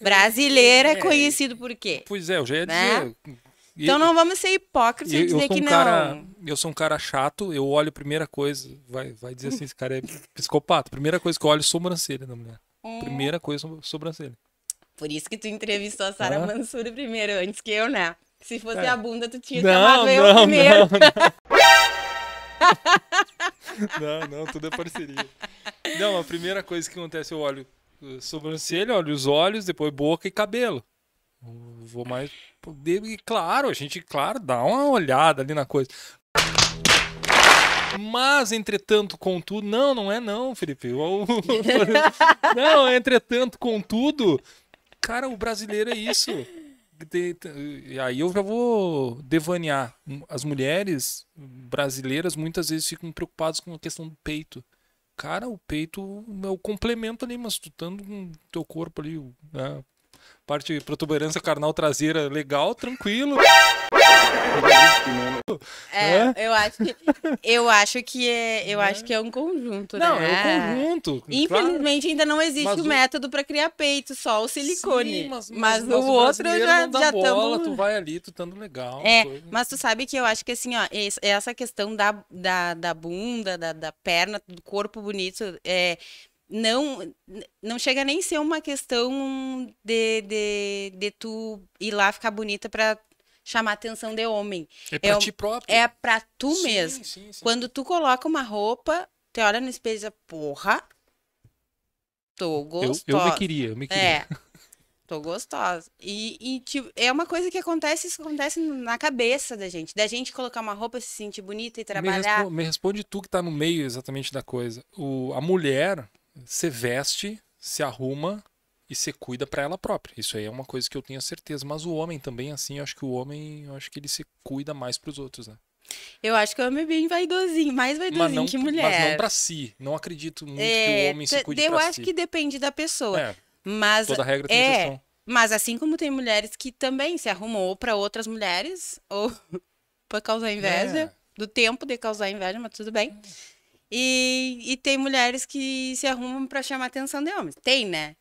B: brasileira é, é conhecido por quê? Pois é, eu já ia né? dizer então não vamos ser hipócritas e dizer que um Cara,
A: eu sou um cara chato, eu olho primeira coisa, vai, vai dizer assim, esse cara é psicopata. Primeira coisa que eu olho é sobrancelha da mulher. Hum. Primeira coisa, sobrancelha.
B: Por isso que tu entrevistou a Sara ah. Mansur primeiro, antes que eu, né? Se fosse é. a bunda, tu tinha não, chamado eu não, primeiro. Não, não. não, tudo é
A: parceria. Não, a primeira coisa que acontece, eu olho eh, sobrancelha, olho os olhos, depois boca e cabelo. Vou mais poder. E claro, a gente, claro, dá uma olhada ali na coisa. Mas, entretanto, contudo. Não, não é não, Felipe. não, entretanto, contudo. Cara, o brasileiro é isso. E aí eu já vou devanear. As mulheres brasileiras muitas vezes ficam preocupadas com a questão do peito. Cara, o peito é o complemento ali, mas tu tá com teu corpo ali, né? parte de protuberância carnal traseira legal, tranquilo.
B: É, é, eu acho que eu acho que é, eu é. acho que é um conjunto, não, né? é um conjunto. Infelizmente claro. ainda não existe mas o método para criar peito, só o silicone. Sim, mas, mas, mas, o outro já não dá já bola, tamo... tu vai
A: ali, tu tando legal. É, coisa.
B: mas tu sabe que eu acho que assim, ó, essa questão da, da, da bunda, da, da perna, do corpo bonito, é, não não chega nem ser uma questão de, de, de tu ir lá ficar bonita para chamar atenção de homem. É pra é, ti próprio. É pra tu sim, mesmo. Sim, sim. Quando tu coloca uma roupa, tu olha no espelho e diz, porra, tô gostosa. Eu, eu me queria, eu me queria. É, tô gostosa. E, e tipo, é uma coisa que acontece, isso acontece na cabeça da gente. Da gente colocar uma roupa, se sentir bonita e trabalhar. Me, respo
A: me responde tu que tá no meio exatamente da coisa. O, a mulher, se veste, se arruma e se cuida para ela própria. Isso aí é uma coisa que eu tenho certeza. Mas o homem também, assim, eu acho que o homem, eu acho que ele se cuida mais para os outros, né?
B: Eu acho que o homem é bem vaidosinho, mais vaidosinho não, que mulher. Mas não para
A: si. Não acredito muito é, que o homem se cuide Eu acho si. que
B: depende da pessoa. É, mas toda regra tem é, exceção. Mas assim como tem mulheres que também se arrumou para outras mulheres, ou para causar inveja, é. do tempo de causar inveja, mas tudo bem. É. E, e tem mulheres que se arrumam para chamar a atenção de homens. Tem, né?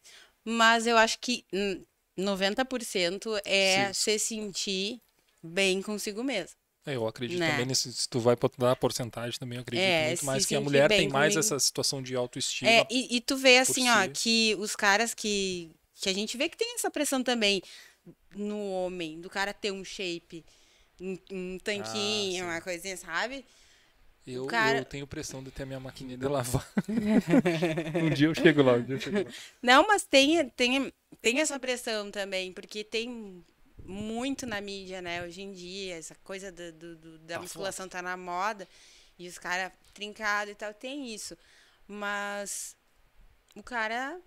B: Mas eu acho que 90% é Sim. se sentir bem consigo mesma. É, eu acredito né? também
A: nisso. Se tu vai dar a porcentagem também, eu acredito é, muito mais que a mulher tem mais comigo. essa situação de autoestima. É, e,
B: e, tu vê assim, si. ó, que os caras que. que a gente vê que tem essa pressão também no homem, do cara ter um shape, um, um tanquinho, ah, uma coisinha, sabe?
A: Eu, cara... eu tenho pressão de ter a minha maquininha de lavar. um dia eu chego lá. Um eu chego lá.
B: Não, mas tem, tem, tem essa pressão também, porque tem muito na mídia, né? Hoje em dia, essa coisa do, do, do da tá musculação forte. tá na moda e os caras trincados e tal, tem isso. Mas o cara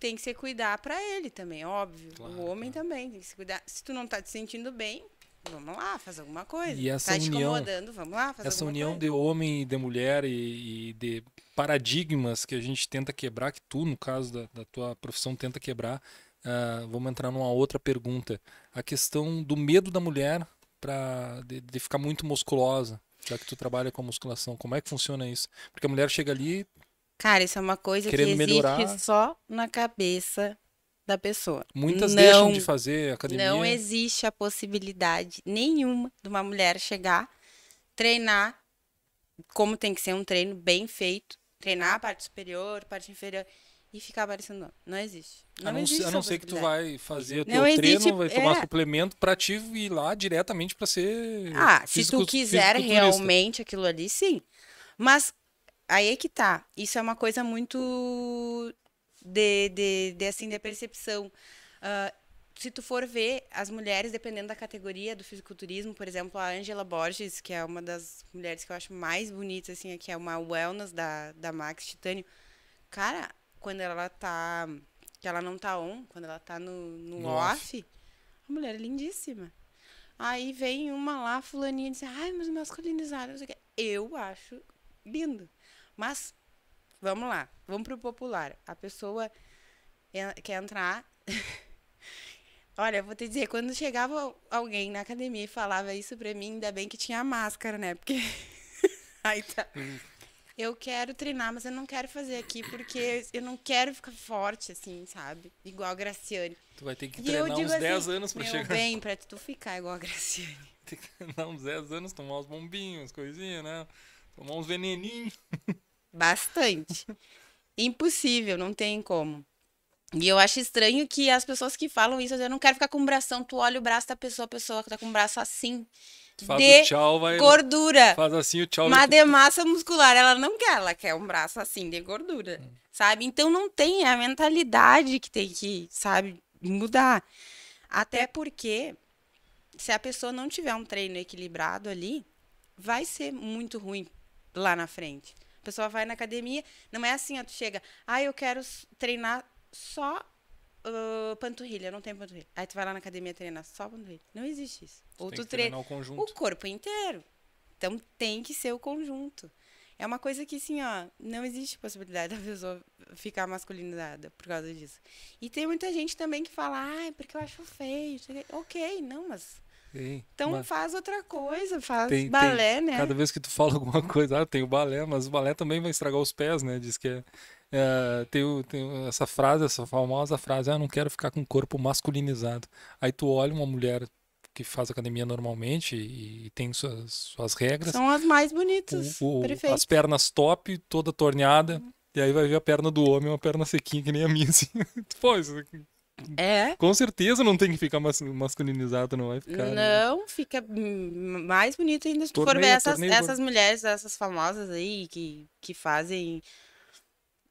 B: tem que se cuidar para ele também, óbvio. Claro, o homem claro. também tem que se cuidar. Se tu não tá te sentindo bem, Vamos lá, fazer alguma coisa. E essa tá união, vamos lá, essa união
A: coisa. de homem e de mulher e, e, de paradigmas que a gente tenta quebrar, que tu, no caso da, da tua profissão, tenta quebrar. Uh, vamos entrar numa outra pergunta. A questão do medo da mulher para de, de, ficar muito musculosa, já que tu trabalha com musculação. Como é que funciona isso? Porque a mulher chega ali.
B: Cara, isso é uma coisa que existe melhorar. só na cabeça da pessoa. Muitas não, deixam de fazer academia. Não existe a possibilidade nenhuma de uma mulher chegar, treinar, como tem que ser um treino bem feito, treinar a parte superior, parte inferior e ficar aparecendo não, não existe. Não a não, existe a não ser que tu vai fazer o teu existe, treino, vai tomar é...
A: suplemento para te ir lá diretamente para ser Ah, físico, se tu quiser realmente
B: aquilo ali, sim. Mas aí é que tá. Isso é uma coisa muito de, de, de assim, percepção. Uh, se tu for ver as mulheres, dependendo da categoria do fisiculturismo, por exemplo, a Angela Borges, que é uma das mulheres que eu acho mais bonitas, assim, que é uma wellness da, da Max Titânio. Cara, quando ela tá. Que ela não tá on, quando ela tá no, no off, a mulher é lindíssima. Aí vem uma lá, fulaninha, e diz, ai, mas masculinizada, não sei o quê. Eu acho lindo. Mas Vamos lá, vamos pro popular. A pessoa quer entrar. Olha, vou te dizer, quando chegava alguém na academia e falava isso pra mim, ainda bem que tinha máscara, né? Porque. Aí tá. Eu quero treinar, mas eu não quero fazer aqui porque eu não quero ficar forte, assim, sabe? Igual a Graciane. Tu vai ter que e treinar uns assim, 10 anos pra meu chegar. bem, pra tu ficar igual a Graciane.
A: Tem que treinar uns 10 anos, tomar uns bombinhos, coisinhas, né? Tomar uns veneninhos.
B: Bastante. Impossível, não tem como. E eu acho estranho que as pessoas que falam isso, eu não quero ficar com o bração, tu olha o braço da pessoa, a pessoa que tá com o braço assim. Faz de tchau, vai, gordura. Faz
A: assim o tchau. Mas
B: de massa muscular, ela não quer, ela quer um braço assim de gordura, hum. sabe? Então não tem é a mentalidade que tem que, sabe, mudar. Até porque se a pessoa não tiver um treino equilibrado ali, vai ser muito ruim lá na frente. A pessoa vai na academia, não é assim, ó, tu chega, ah, eu quero treinar só uh, panturrilha, não tem panturrilha. Aí tu vai lá na academia treinar só panturrilha. Não existe isso. Tu Ou tu treina o, conjunto. o corpo inteiro. Então tem que ser o conjunto. É uma coisa que, assim, ó, não existe possibilidade da pessoa ficar masculinizada por causa disso. E tem muita gente também que fala, ah, porque eu acho feio. Ok, não, mas
A: então
B: faz outra coisa, faz tem, balé, tem. né? Cada
A: vez que tu fala alguma coisa, ah, tem o balé, mas o balé também vai estragar os pés, né? Diz que é, é tem, o, tem, essa frase, essa famosa frase, ah, não quero ficar com o corpo masculinizado. Aí tu olha uma mulher que faz academia normalmente e, e tem suas, suas, regras. São
B: as mais bonitas, o, o, as
A: pernas top, toda torneada. Hum. E aí vai ver a perna do homem, uma perna sequinha que nem a minha, assim.
B: Pô, isso aqui é.
A: Com certeza não tem que ficar mas, masculinizado, não vai ficar. Né?
B: Não, né? fica mais bonito ainda se tu for ver essas, essas mulheres, essas famosas aí que, que fazem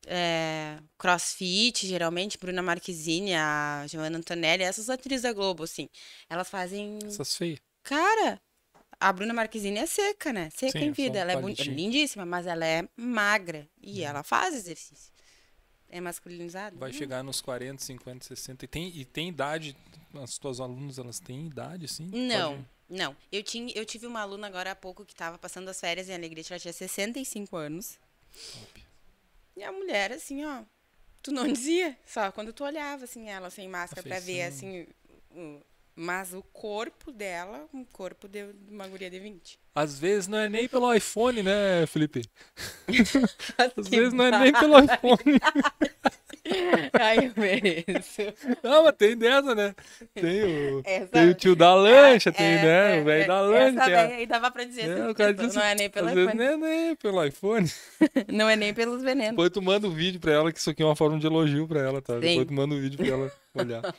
B: é, crossfit, geralmente, Bruna Marquezine, a Giovanna Antonelli, essas atrizes da Globo, assim. Elas fazem. Essas feias. Cara, a Bruna Marquezine é seca, né? Seca Sim, em vida. Ela é, é lindíssima, mas ela é magra. E hum. ela faz exercício é masculinizado? Vai hum. chegar
A: nos 40, 50, 60. E tem, e tem idade? As tuas alunas, elas têm idade, sim? Não. Pode...
B: Não. Eu, tinha, eu tive uma aluna agora há pouco que estava passando as férias em Alegria, ela tinha 65 anos. Top. E a mulher, assim, ó. Tu não dizia, só quando tu olhava, assim, ela sem máscara para ver, assim, assim o, mas o corpo dela, um corpo de uma guria de 20.
A: Às vezes não é nem pelo iPhone, né, Felipe? Assim, às vezes não é tá. nem pelo iPhone. Ai, mereço. Não, mas tem dessa, né? Tem o, essa... tem o tio da é, lancha, tem, é, né? É, o velho é, da lancha. Essa daí,
B: aí dava pra dizer. É, assim, tipo, disse, não é, assim, é nem pelo iPhone. Vezes, não é
A: nem pelo iPhone.
B: não é nem pelos venenos. Depois
A: tu manda um vídeo pra ela, que isso aqui é uma forma de elogio pra ela, tá? Sim. Depois tu manda um vídeo pra ela olhar.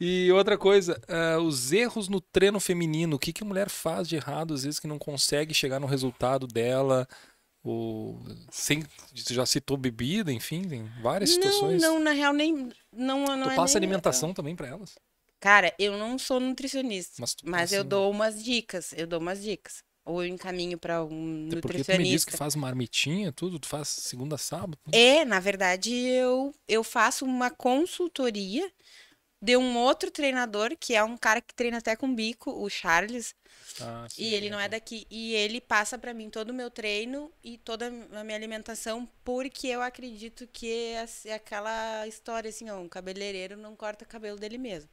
A: E outra coisa, uh, os erros no treino feminino. O que, que a mulher faz de errado, às vezes, que não consegue chegar no resultado dela? Ou sem, já citou bebida, enfim, tem várias não, situações. Não,
B: na real, nem. Não, não tu é passa alimentação também para elas? Cara, eu não sou nutricionista, mas, mas eu dou umas dicas. Eu dou umas dicas ou eu encaminho para um Até porque nutricionista. Porque tu me diz que
A: faz marmitinha, tudo, tu faz segunda a sábado.
B: Né? É, na verdade eu eu faço uma consultoria de um outro treinador, que é um cara que treina até com bico, o Charles. Ah, sim, e ele é. não é daqui. E ele passa para mim todo o meu treino e toda a minha alimentação, porque eu acredito que é, assim, é aquela história assim, ó, um cabeleireiro não corta o cabelo dele mesmo.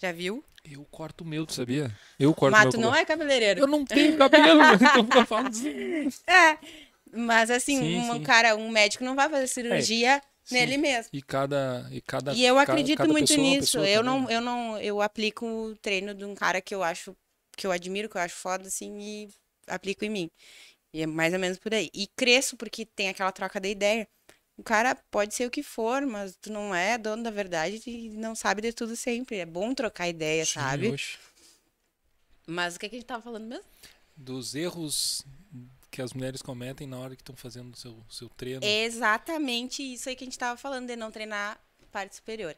A: Já viu? Eu corto o meu, tu sabia? Eu corto Mas o meu. tu não cabelo. é cabeleireiro. Eu não tenho cabelo, então fica falando
B: assim. É. Mas assim, sim, um sim. cara, um médico não vai fazer é. cirurgia é nele mesmo.
A: E cada e cada E eu acredito cada, cada muito pessoa, é nisso. Pessoa eu não né?
B: eu não eu aplico o treino de um cara que eu acho que eu admiro, que eu acho foda assim e aplico em mim. E é mais ou menos por aí. E cresço porque tem aquela troca da ideia. O cara pode ser o que for, mas tu não é dono da verdade e não sabe de tudo sempre. É bom trocar ideia, Sim, sabe? Oxe. Mas o que, é que a gente tava falando mesmo?
A: Dos erros que as mulheres cometem na hora que estão fazendo o seu, seu treino.
B: exatamente isso aí que a gente estava falando, de não treinar parte superior.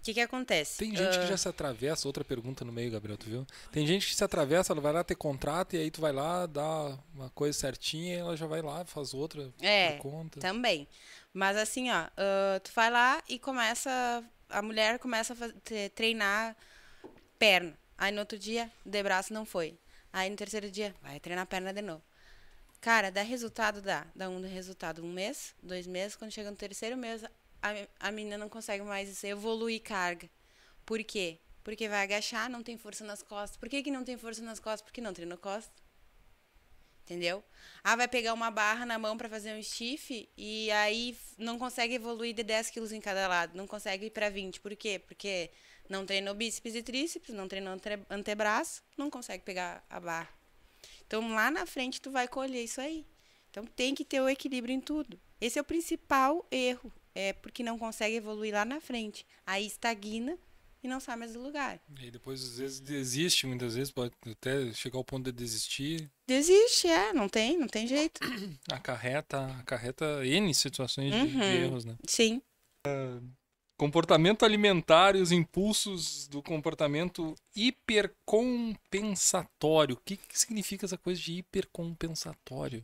B: O que, que acontece? Tem gente uh... que ah. já se
A: atravessa, outra pergunta no meio, Gabriel, tu viu? Tem gente que se atravessa, ela vai lá ter contrato e aí tu vai lá, dá uma coisa certinha e ela já vai lá, faz outra é, conta.
B: Também. Mas assim, ó, uh, tu vai lá e começa. A mulher começa a treinar perna. Aí no outro dia, de braço não foi. Aí no terceiro dia, vai treinar a perna de novo. Cara, dá resultado, dá. Dá um resultado um mês, dois meses. Quando chega no terceiro mês, a, a menina não consegue mais evoluir carga. Por quê? Porque vai agachar, não tem força nas costas. Por que, que não tem força nas costas? Porque não treina costas. Entendeu? Ah, vai pegar uma barra na mão para fazer um stiff e aí não consegue evoluir de 10 quilos em cada lado. Não consegue ir para 20. Por quê? Porque não treinou bíceps e tríceps, não treinou ante antebraço, não consegue pegar a barra. Então lá na frente tu vai colher isso aí. Então tem que ter o equilíbrio em tudo. Esse é o principal erro, é porque não consegue evoluir lá na frente. Aí estagna e não sai mais do lugar.
A: E depois às vezes desiste, muitas vezes pode até chegar ao ponto de desistir.
B: Desiste, é, não tem, não tem jeito.
A: Acarreta, carreta N situações uhum, de, de, uhum. erros, né? Sim. Uh, Comportamento alimentar e os impulsos do comportamento hipercompensatório. O que, que significa essa coisa de hipercompensatório?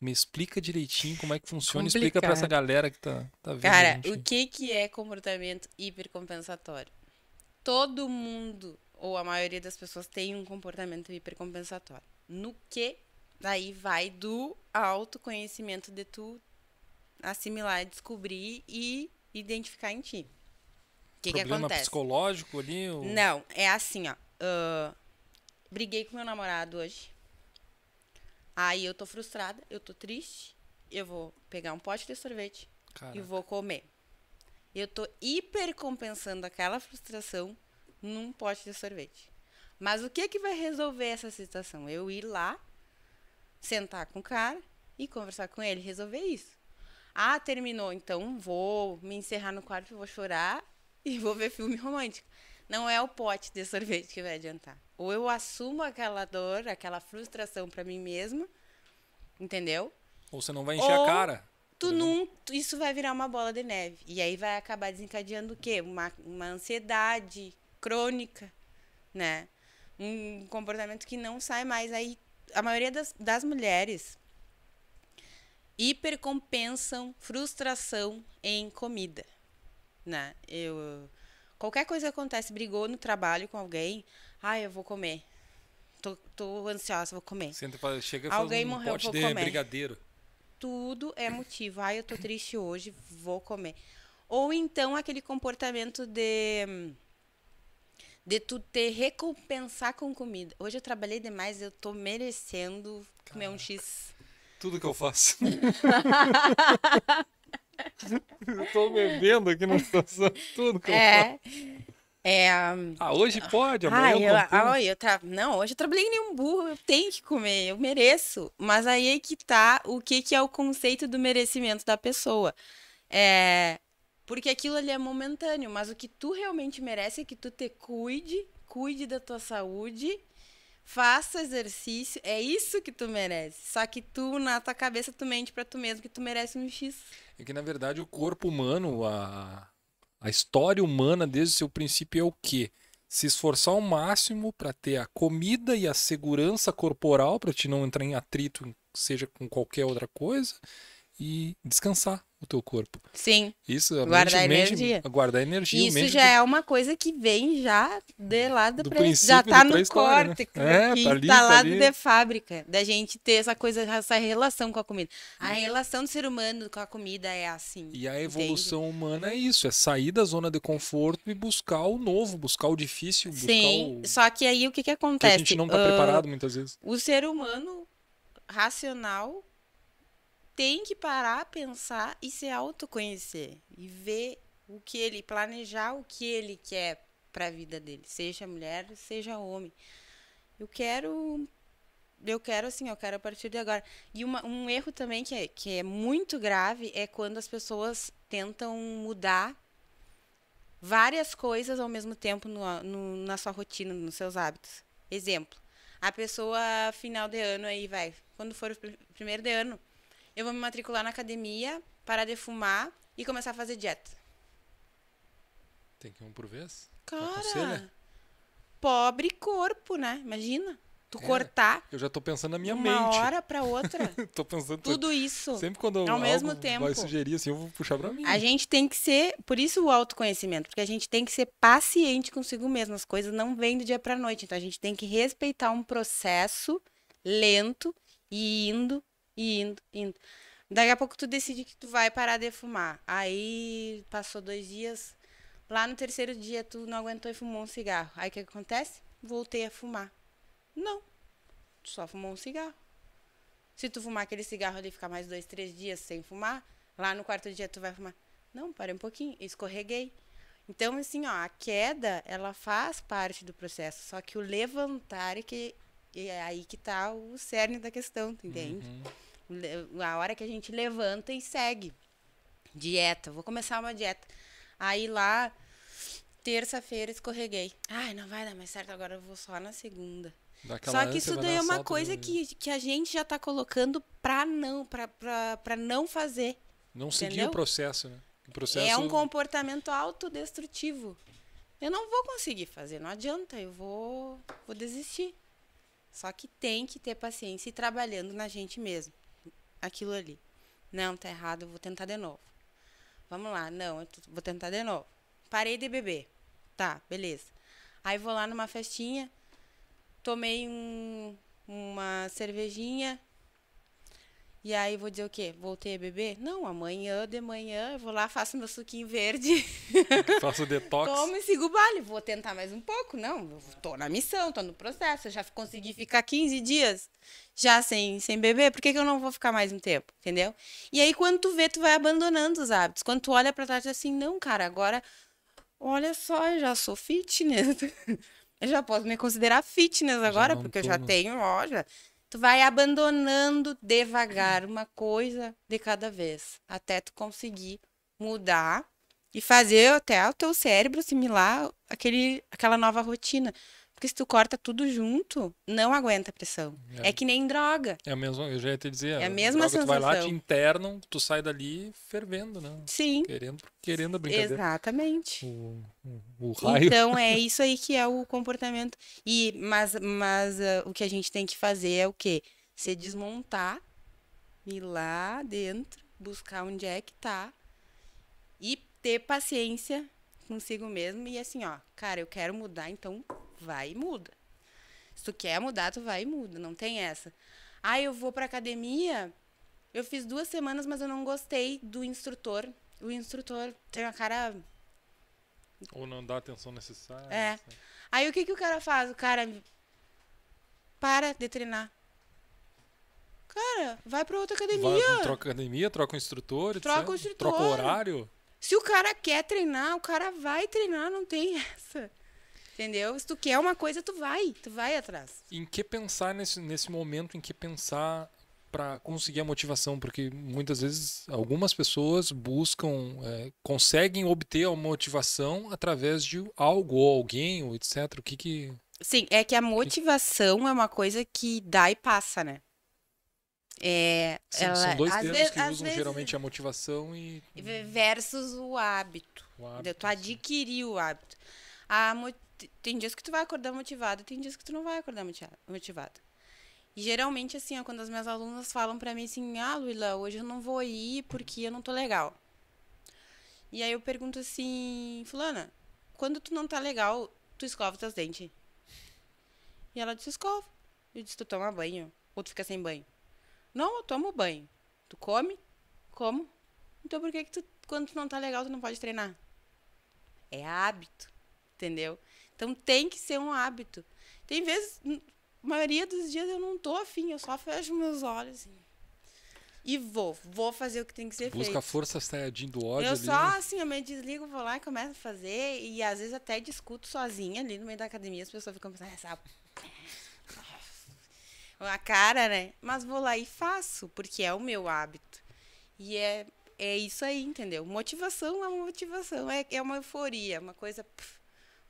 A: Me explica direitinho como é que funciona, Complicado. explica para essa galera que tá, tá vendo. Cara, o
B: que, que é comportamento hipercompensatório? Todo mundo, ou a maioria das pessoas, tem um comportamento hipercompensatório. No que daí vai do autoconhecimento de tu assimilar, descobrir e identificar em ti. O que, que acontece? Problema
A: psicológico ali? Ou... Não,
B: é assim, ó. Uh, briguei com meu namorado hoje. Aí eu tô frustrada, eu tô triste. Eu vou pegar um pote de sorvete Caraca. e vou comer. Eu tô hipercompensando aquela frustração num pote de sorvete. Mas o que que vai resolver essa situação? Eu ir lá, sentar com o cara e conversar com ele, resolver isso. Ah, terminou, então vou me encerrar no quarto, vou chorar e vou ver filme romântico. Não é o pote de sorvete que vai adiantar. Ou eu assumo aquela dor, aquela frustração para mim mesma, entendeu?
A: Ou você não vai encher Ou a cara.
B: Tu não, isso vai virar uma bola de neve. E aí vai acabar desencadeando o quê? Uma, uma ansiedade crônica, né? Um comportamento que não sai mais. Aí a maioria das, das mulheres hipercompensam frustração em comida, né? Eu qualquer coisa acontece, brigou no trabalho com alguém, ah, eu vou comer. Tô, tô ansiosa, vou comer. Senta pra, chega alguém um morreu, pote vou de comer. brigadeiro. Tudo é motivo. Ah, eu tô triste hoje, vou comer. Ou então aquele comportamento de de tu ter recompensar com comida. Hoje eu trabalhei demais, eu tô merecendo comer Caraca. um X
A: tudo que eu faço.
B: eu tô bebendo
A: aqui na situação, tudo que é, eu faço. É. Ah, hoje ah, pode, amanhã Ai, eu, não eu, ai, eu
B: tra... Tá, não, hoje eu trabalhei em um burro, eu tenho que comer, eu mereço. Mas aí é que tá o que, que é o conceito do merecimento da pessoa. É, porque aquilo ali é momentâneo, mas o que tu realmente merece é que tu te cuide, cuide da tua saúde faça exercício, é isso que tu merece. Só que tu, na tua cabeça, tu mente para tu mesmo que tu merece um X.
A: É que, na verdade, o corpo humano, a, a história humana desde o seu princípio é o quê? Se esforçar ao máximo para ter a comida e a segurança corporal para te não entrar em atrito, seja com qualquer outra coisa, e descansar o teu corpo. Sim. Isso guardar mente, energia. Mente, guardar energia. Isso já é
B: uma coisa que vem já de lá do, do pre... já tá no né? córtex, né? é, tá ali, tá, tá ali. de fábrica, da gente ter essa coisa, essa relação com a comida. A uhum. relação do ser humano com a comida é assim.
A: E a evolução entende? humana é isso, é sair da zona de conforto e buscar o novo, buscar o difícil, buscar Sim, o...
B: só que aí o que que acontece? Que a gente não tá uh, preparado ah, muitas vezes. O ser humano racional tem que parar, pensar e se autoconhecer e ver o que ele planejar, o que ele quer para a vida dele, seja mulher, seja homem. Eu quero eu quero assim, eu quero a partir de agora. E uma, um erro também que é, que é muito grave é quando as pessoas tentam mudar várias coisas ao mesmo tempo no, no, na sua rotina, nos seus hábitos. Exemplo, a pessoa final de ano aí vai, quando for o primeiro de ano, eu vou me matricular na academia, parar de fumar e começar a fazer dieta.
A: Tem que ir um por vez?
B: Cara, é? pobre corpo, né? Imagina. Tu é, cortar.
A: Eu já tô pensando na minha uma mente. Uma hora pra outra. tô pensando tudo
B: isso. Sempre quando
A: ao mesmo tempo. vai sugerir assim, eu vou puxar pra mim.
B: A gente tem que ser, por isso o autoconhecimento, porque a gente tem que ser paciente consigo mesmo. As coisas não vêm do dia pra noite. Então a gente tem que respeitar um processo lento e indo e indo, indo. Daqui a pouco tu decide que tu vai parar de fumar. Aí passou dois dias. Lá no terceiro dia tu não aguentou e fumou um cigarro. Aí o que acontece? Voltei a fumar. Não. Tu só fumou um cigarro. Se tu fumar aquele cigarro ali ficar mais dois, três dias sem fumar, lá no quarto dia tu vai fumar. Não, parei um pouquinho, escorreguei. Então, assim, ó, a queda, ela faz parte do processo, só que o levantar é que é aí que tá o cerne da questão, entende? Uhum a hora que a gente levanta e segue. Dieta, vou começar uma dieta. Aí lá, terça-feira, escorreguei. Ai, não vai dar mais certo, agora eu vou só na segunda. Só que isso daí é uma coisa né? que, que a gente já tá colocando pra não, pra, pra, pra não fazer. Não seguir o
A: processo, né? O processo... É um
B: comportamento autodestrutivo. Eu não vou conseguir fazer, não adianta, eu vou, vou desistir. Só que tem que ter paciência e trabalhando na gente mesmo aquilo ali. Não, tá errado, vou tentar de novo. Vamos lá, não, vou tentar de novo. Parei de beber. Tá, beleza. Aí vou lá numa festinha, tomei um, uma cervejinha, e aí vou dizer o quê? Voltei a beber? Não, amanhã de manhã eu vou lá, faço meu suquinho verde. Faço detox. Tomo e sigo o baile. Vou tentar mais um pouco. Não, tô na missão, tô no processo. Eu já consegui ficar 15 dias já sem, sem beber. Por que, que eu não vou ficar mais um tempo? Entendeu? E aí quando tu vê, tu vai abandonando os hábitos. Quando tu olha pra trás, é assim, não, cara, agora... Olha só, eu já sou fitness. eu já posso me considerar fitness agora, porque eu já tenho loja tu vai abandonando devagar uma coisa de cada vez, até tu conseguir mudar e fazer até o teu cérebro assimilar aquele, aquela nova rotina que se tu corta tudo junto, não aguenta a pressão. É, é que nem droga.
A: É a mesma, eu já ia te dizer. É a mesma droga, sensação. Tu vai lá, te internam, tu sai dali fervendo, né? Sim. Querendo, querendo a brincadeira. Exatamente. O, o, o raio. Então é
B: isso aí que é o comportamento. E, mas mas uh, o que a gente tem que fazer é o quê? Se desmontar, ir lá dentro, buscar onde é que tá e ter paciência consigo mesmo e assim, ó, cara, eu quero mudar, então vai e muda. Se tu quer mudar, tu vai e muda, não tem essa. Ah, eu vou pra academia, eu fiz duas semanas, mas eu não gostei do instrutor. O instrutor tem uma cara.
A: Ou não dá a atenção necessária. É.
B: Aí o que, que o cara faz? O cara para de treinar. Cara, vai pra outra academia. Vai, troca
A: academia, troca o instrutor, troca etc. o instrutor. Troca o horário.
B: Se o cara quer treinar, o cara vai treinar, não tem essa. Entendeu? Se tu quer uma coisa, tu vai, tu vai atrás.
A: Em que pensar nesse, nesse momento, em que pensar para conseguir a motivação? Porque muitas vezes algumas pessoas buscam, é, conseguem obter a motivação através de algo ou alguém, ou etc. O que que.
B: Sim, é que a motivação é uma coisa que dá e passa, né? É, Sim, ela... São dois às termos que usam vezes... geralmente
A: a motivação e.
B: Versus o hábito. O hábito tu adquiriu o hábito. A, tem dias que tu vai acordar motivado, tem dias que tu não vai acordar motivado. E geralmente, assim, ó, quando as minhas alunas falam para mim assim, ah, Luila, hoje eu não vou ir porque eu não tô legal. E aí eu pergunto assim, fulana, quando tu não tá legal, tu escova os teus dentes. E ela disse, escova. Eu disse, tu toma banho? Ou tu fica sem banho? Não, eu tomo banho. Tu come? Como? Então por que que tu, quando tu não tá legal, tu não pode treinar? É hábito, entendeu? Então tem que ser um hábito. Tem vezes, a maioria dos dias eu não tô afim, eu só fecho meus olhos assim, e vou, vou fazer o que tem que ser Busca feito. Busca
A: força saiadinho do ódio. Eu ali, só né?
B: assim, eu me desligo, vou lá e começo a fazer. E às vezes até discuto sozinha ali no meio da academia, as pessoas ficam pensando, ah, essa a cara, né? Mas vou lá e faço, porque é o meu hábito. E é, é isso aí, entendeu? Motivação é uma motivação, é, é uma euforia, é uma coisa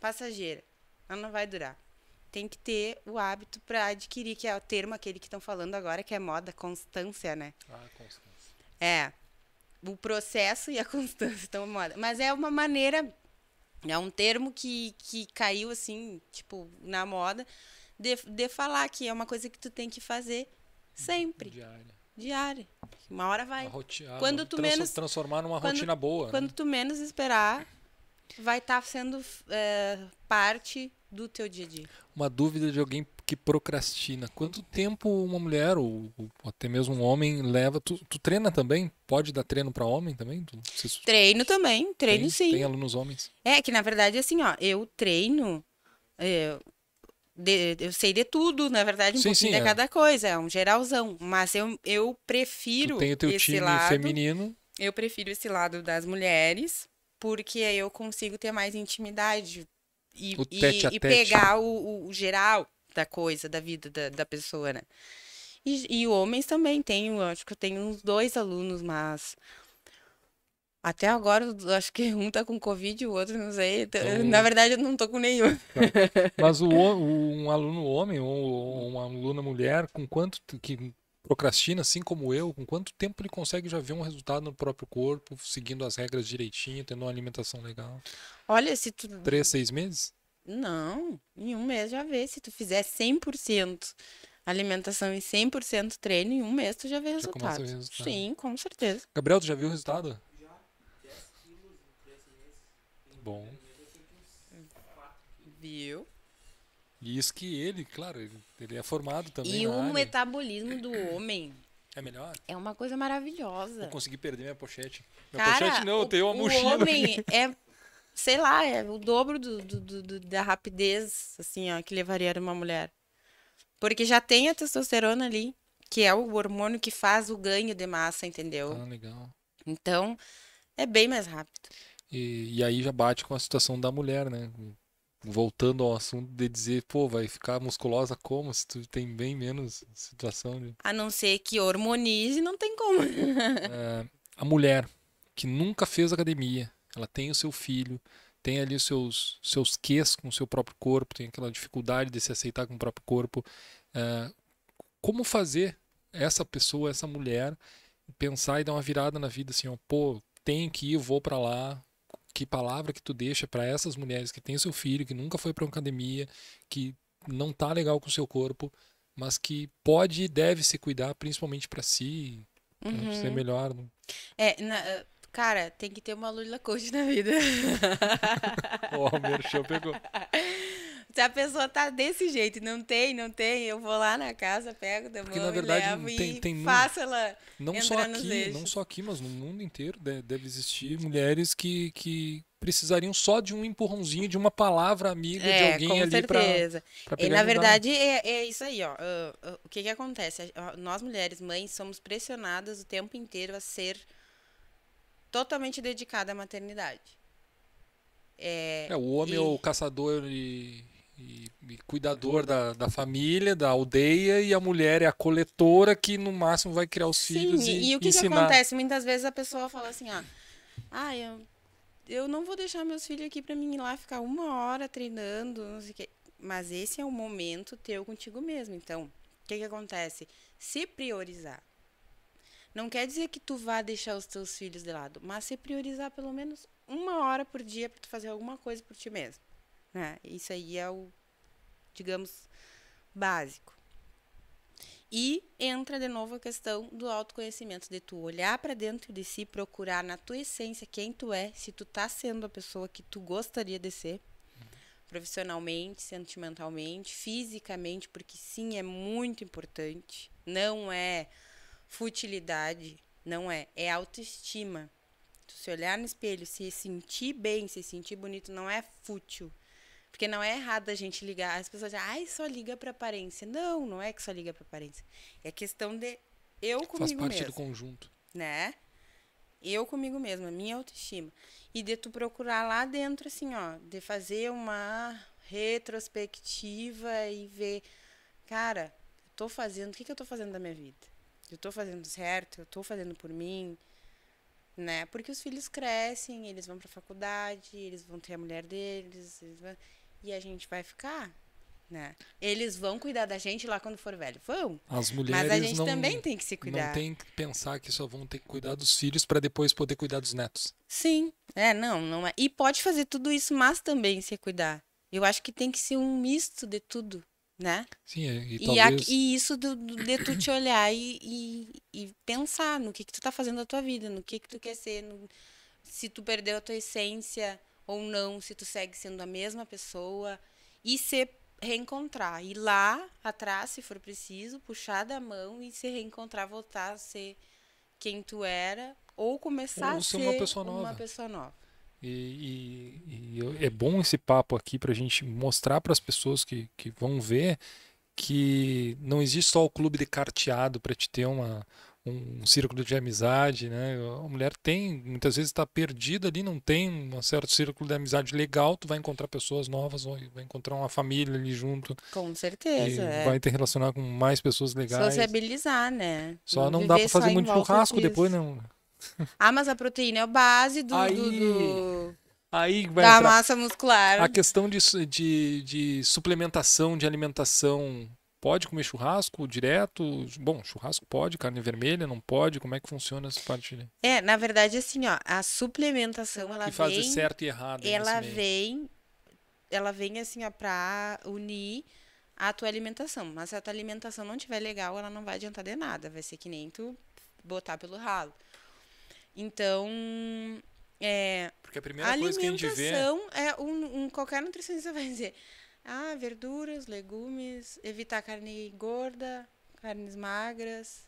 B: passageira. Ela não vai durar. Tem que ter o hábito para adquirir, que é o termo aquele que estão falando agora, que é moda, constância, né? Ah, constância. É. O processo e a constância estão moda. Mas é uma maneira, é um termo que, que caiu assim, tipo, na moda, de, de falar que é uma coisa que tu tem que fazer sempre. Diária. Diária. Uma hora vai. Uma
A: rotina, quando tu trans, menos transformar numa quando, rotina boa. Quando
B: né? tu menos esperar, vai estar tá sendo eh, parte do teu dia a dia.
A: Uma dúvida de alguém que procrastina. Quanto tempo uma mulher ou, ou até mesmo um homem leva? Tu, tu treina também? Pode dar treino para homem também? Tu, se...
B: Treino também, treino tem, sim. Tem
A: alunos homens?
B: É que na verdade assim, ó, eu treino. Eu, é, de, eu sei de tudo, na verdade, um sim, pouquinho sim, de é. cada coisa, é um geralzão. Mas eu, eu prefiro tu tem o teu esse time lado, feminino. Eu prefiro esse lado das mulheres porque aí eu consigo ter mais intimidade e, o tete e, e pegar o, o, geral da coisa, da vida da, da pessoa, né? E, e, homens também tenho, acho que eu tenho uns dois alunos, mas até agora, acho que um tá com Covid e o outro não sei. Então... Na verdade, eu não tô com nenhum. Tá. Mas o,
A: o, um aluno homem ou uma aluna mulher, com quanto que procrastina, assim como eu, com quanto tempo ele consegue já ver um resultado no próprio corpo, seguindo as regras direitinho, tendo uma alimentação legal?
B: Olha, se tu. Três, seis meses? Não, em um mês já vê. Se tu fizer 100% alimentação e 100% treino, em um mês tu já vê já resultado. Ver resultado. Sim, com certeza.
A: Gabriel, tu já viu o resultado?
B: Já. 10 quilos
A: em 3 meses. Bom. Viu? E isso que ele, claro, ele, ele é formado também. E o área.
B: metabolismo do homem. É melhor? É uma coisa maravilhosa. Vou
A: conseguir perder minha pochete. Minha Cara, pochete não, eu tenho uma o mochila. O homem
B: é, sei lá, é o dobro do, do, do, da rapidez, assim, ó, que levaria uma mulher. Porque já tem a testosterona ali, que é o hormônio que faz o ganho de massa, entendeu? Ah, legal. Então, é bem mais rápido.
A: E, e aí já bate com a situação da mulher, né? voltando ao assunto de dizer, pô, vai ficar musculosa como se tu tem bem menos situação de...
B: A não ser que hormonize, não tem como. é,
A: a mulher que nunca fez academia, ela tem o seu filho, tem ali os seus, seus ques com o seu próprio corpo, tem aquela dificuldade de se aceitar com o próprio corpo. É, como fazer essa pessoa, essa mulher, pensar e dar uma virada na vida assim, ó, pô, tenho que ir, vou para lá, que palavra que tu deixa para essas mulheres que têm seu filho, que nunca foi para uma academia, que não tá legal com o seu corpo, mas que pode e deve se cuidar, principalmente para si, uhum. pra ser melhor. Né?
B: É, na, ah, cara, tem que ter uma Lula Coach na vida.
A: oh, o Merchan pegou.
B: Se a pessoa tá desse jeito, não tem, não tem, eu vou lá na casa, pego da Porque, na verdade, levo tem, e tem faço ela não só aqui, Não
A: só aqui, mas no mundo inteiro deve existir mulheres que, que precisariam só de um empurrãozinho, de uma palavra amiga é, de alguém ali para. E na né? verdade
B: é, é, isso aí, ó. o que que acontece? Nós mulheres mães somos pressionadas o tempo inteiro a ser totalmente dedicada à maternidade. É, é o homem é e... é o
A: caçador e e, e cuidador da, da, família, da aldeia, e a mulher é a coletora que no máximo vai criar os Sim, filhos. E, e o que, ensinar... que, acontece?
B: Muitas vezes a pessoa fala assim, ah, ah eu, eu não vou deixar meus filhos aqui para mim ir lá ficar uma hora treinando, não sei o quê. Mas esse é o momento teu contigo mesmo. Então, o que, que acontece? Se priorizar. Não quer dizer que tu vá deixar os teus filhos de lado, mas se priorizar pelo menos uma hora por dia para tu fazer alguma coisa por ti mesmo. Né? Isso aí é o, digamos, básico. E entra de novo a questão do autoconhecimento, de tu olhar para dentro de si, procurar na tua essência quem tu é, se tu tá sendo a pessoa que tu gostaria de ser, profissionalmente, sentimentalmente, fisicamente, porque sim, é muito importante. Não é futilidade, não é, é autoestima. Tu se olhar no espelho, se sentir bem, se sentir bonito, não é fútil. Porque não é errado a gente ligar. As pessoas dizem, ai, só liga pra aparência. Não, não é que só liga pra aparência. É questão de eu comigo mesmo. Faz parte mesma, do conjunto. Né? Eu comigo mesma, minha autoestima. E de tu procurar lá dentro, assim, ó, de fazer uma retrospectiva e ver, cara, eu tô fazendo, o que, que eu tô fazendo da minha vida? Eu tô fazendo certo? Eu tô fazendo por mim? né? Porque os filhos crescem, eles vão para faculdade, eles vão ter a mulher deles, vão... E a gente vai ficar? Né? Eles vão cuidar da gente lá quando for velho. Vão. As mulheres Mas a gente não, também tem que se cuidar. Não tem
A: que pensar que só vão ter que cuidar dos filhos para depois poder cuidar dos netos.
B: Sim. É, não, não é. E pode fazer tudo isso, mas também se cuidar. Eu acho que tem que ser um misto de tudo, né?
A: Sim, é, e, e, talvez... a, e
B: isso do, do, de tu te olhar e, e, e, pensar no que que tu tá fazendo da tua vida, no que que tu quer ser, no, se tu perdeu a tua essência, ou não, se tu segue sendo a mesma pessoa e se reencontrar, ir lá atrás, se for preciso, puxar da mão e se reencontrar, voltar a ser quem tu era ou começar ou a ser uma pessoa nova. Uma pessoa nova.
A: E, e, e, é bom esse papo aqui para a gente mostrar para as pessoas que, que vão ver que não existe só o clube de carteado para te ter uma, um círculo de amizade, né? A mulher tem, muitas vezes está perdida ali, não tem um certo círculo de amizade legal, tu vai encontrar pessoas novas, vai encontrar uma família ali junto.
B: Com certeza. É. Vai ter
A: relacionar com mais pessoas legais.
B: Sociabilizar, né? Só não, não dá para fazer muito churrasco depois,
A: não. Né?
B: Ah, mas a proteína é a base do... Aí... do, do...
A: Aí vai da massa
B: muscular. A questão
A: de, de, de suplementação, de alimentação Pode comer churrasco direto? Bom, churrasco pode, carne vermelha não pode. Como é que funciona essa parte?
B: É, na verdade, assim, ó, a suplementação ela e fazer vem, certo e errado. Ela vem, ela vem assim, ó, para unir a tua alimentação. Mas se a tua alimentação não tiver legal, ela não vai adiantar de nada. Vai ser que nem tu botar pelo ralo. Então, é, porque a primeira a coisa que a gente vê é, é um, um qualquer nutricionista vai dizer ah, verduras, legumes, evitar carne gorda, carnes magras,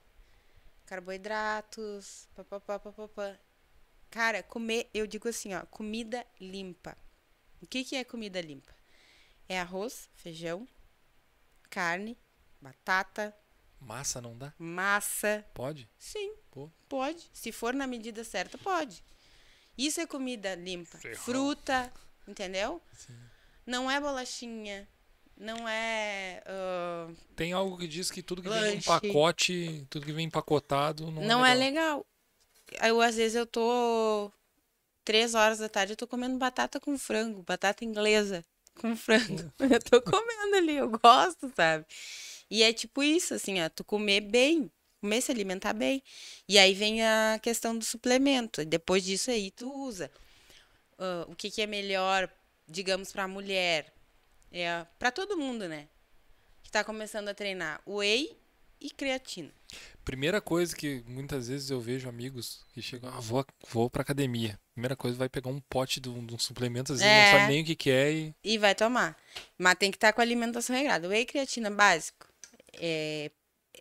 B: carboidratos, papapá, papapá. Cara, comer, eu digo assim, ó, comida limpa. O que, que é comida limpa? É arroz, feijão, carne, batata.
A: Massa não dá?
B: Massa.
A: Pode? Sim. Pô.
B: Pode. Se for na medida certa, pode. Isso é comida limpa. Ferrão. Fruta, entendeu? Sim. Não é bolachinha. Não é. Uh,
A: Tem algo que diz que tudo que lanche. vem em pacote, tudo que vem empacotado. Não, é não é legal.
B: É legal. Eu, às vezes, eu tô. Três horas da tarde, eu tô comendo batata com frango, batata inglesa com frango. Hum. Eu tô comendo ali, eu gosto, sabe? E é tipo isso, assim, ó, tu comer bem, comer se alimentar bem. E aí vem a questão do suplemento. Depois disso aí, tu usa. Uh, o que, que é melhor digamos, para a mulher, é, para todo mundo, né? Que está começando a treinar whey e creatina.
A: Primeira coisa que muitas vezes eu vejo amigos que chegam, ah, vou, vou para academia. Primeira coisa, vai pegar um pote de um, de um suplemento, é, não sabe nem o que, que é e...
B: E vai tomar. Mas tem que estar tá com com alimentação regrada. Whey e creatina, básico. É,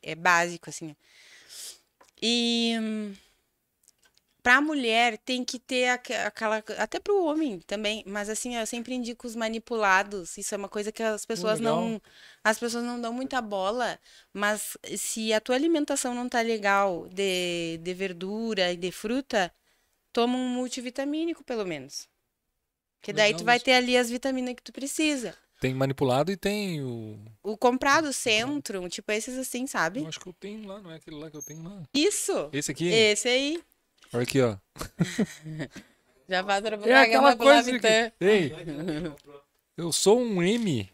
B: é básico, assim. E... Hum, para a mulher tem que ter aquela até para o homem também mas assim eu sempre indico os manipulados isso é uma coisa que as hum, pessoas legal. não as pessoas não dão muita bola mas se a tua alimentação não tá legal de, de verdura e de fruta toma um multivitamínico pelo menos que daí legal. tu vai ter ali as vitaminas que tu precisa
A: tem manipulado e tem o.
B: O comprado, centro, tipo esses assim, sabe? Eu acho que eu tenho lá, não é aquele lá que eu tenho lá. Isso! Esse aqui? Esse aí.
A: Olha Aqui, ó.
B: Já passaram por é aquela coisa então. que... Ei,
A: eu sou um M.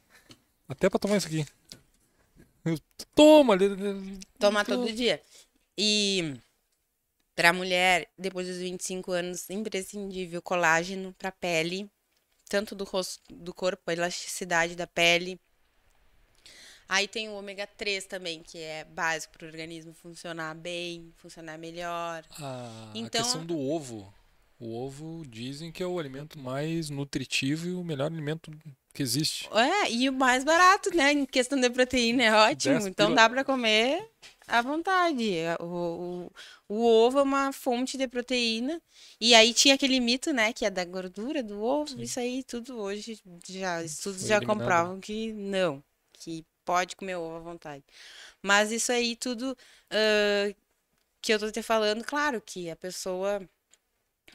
A: Até pra tomar isso aqui. Eu... Toma! Né?
B: Tomar então, todo eu... dia. E pra mulher, depois dos 25 anos, imprescindível colágeno pra pele. Tanto do rosto, do corpo, a elasticidade da pele Aí tem o ômega 3 também, que é básico para o organismo funcionar bem, funcionar melhor. Ah, então, a questão
A: do ovo. O ovo dizem que é o alimento mais nutritivo e o melhor alimento que existe.
B: É, e o mais barato, né? Em questão de proteína é ótimo. Então dá para comer à vontade. O, o, o, ovo é uma fonte de proteína. E aí tinha aquele mito, né? Que é da gordura do ovo. Sim. Isso aí tudo hoje, já, estudos Foi já eliminado. comprovam que não. Que pode comer ovo à vontade. Mas isso aí tudo uh, que eu tô te falando, claro que a pessoa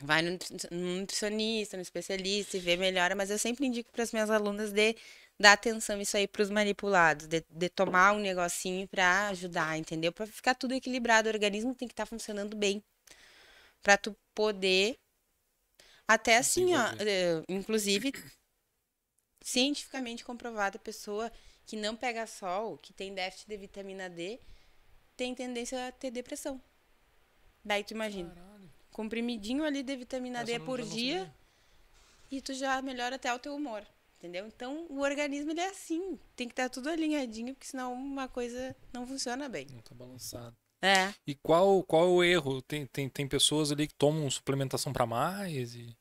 B: vai no nutricionista, no especialista e vê melhora, mas eu sempre indico para as minhas alunas de dar atenção isso aí para os manipulados, de, de, tomar um negocinho para ajudar, entendeu? Para ficar tudo equilibrado, o organismo tem que estar tá funcionando bem para tu poder até assim, ó, inclusive cientificamente comprovada a pessoa que não pega sol, que tem déficit de vitamina D, tem tendência a ter depressão. Daí tu imagina. Caralho. Comprimidinho ali de vitamina Essa D por dia e tu já melhora até o teu humor. Entendeu? Então o organismo ele é assim. Tem que estar tudo alinhadinho, porque senão uma coisa não funciona bem. Não tá balançado.
A: É. E qual, qual é o erro? Tem, tem, tem pessoas ali que tomam suplementação para mais e.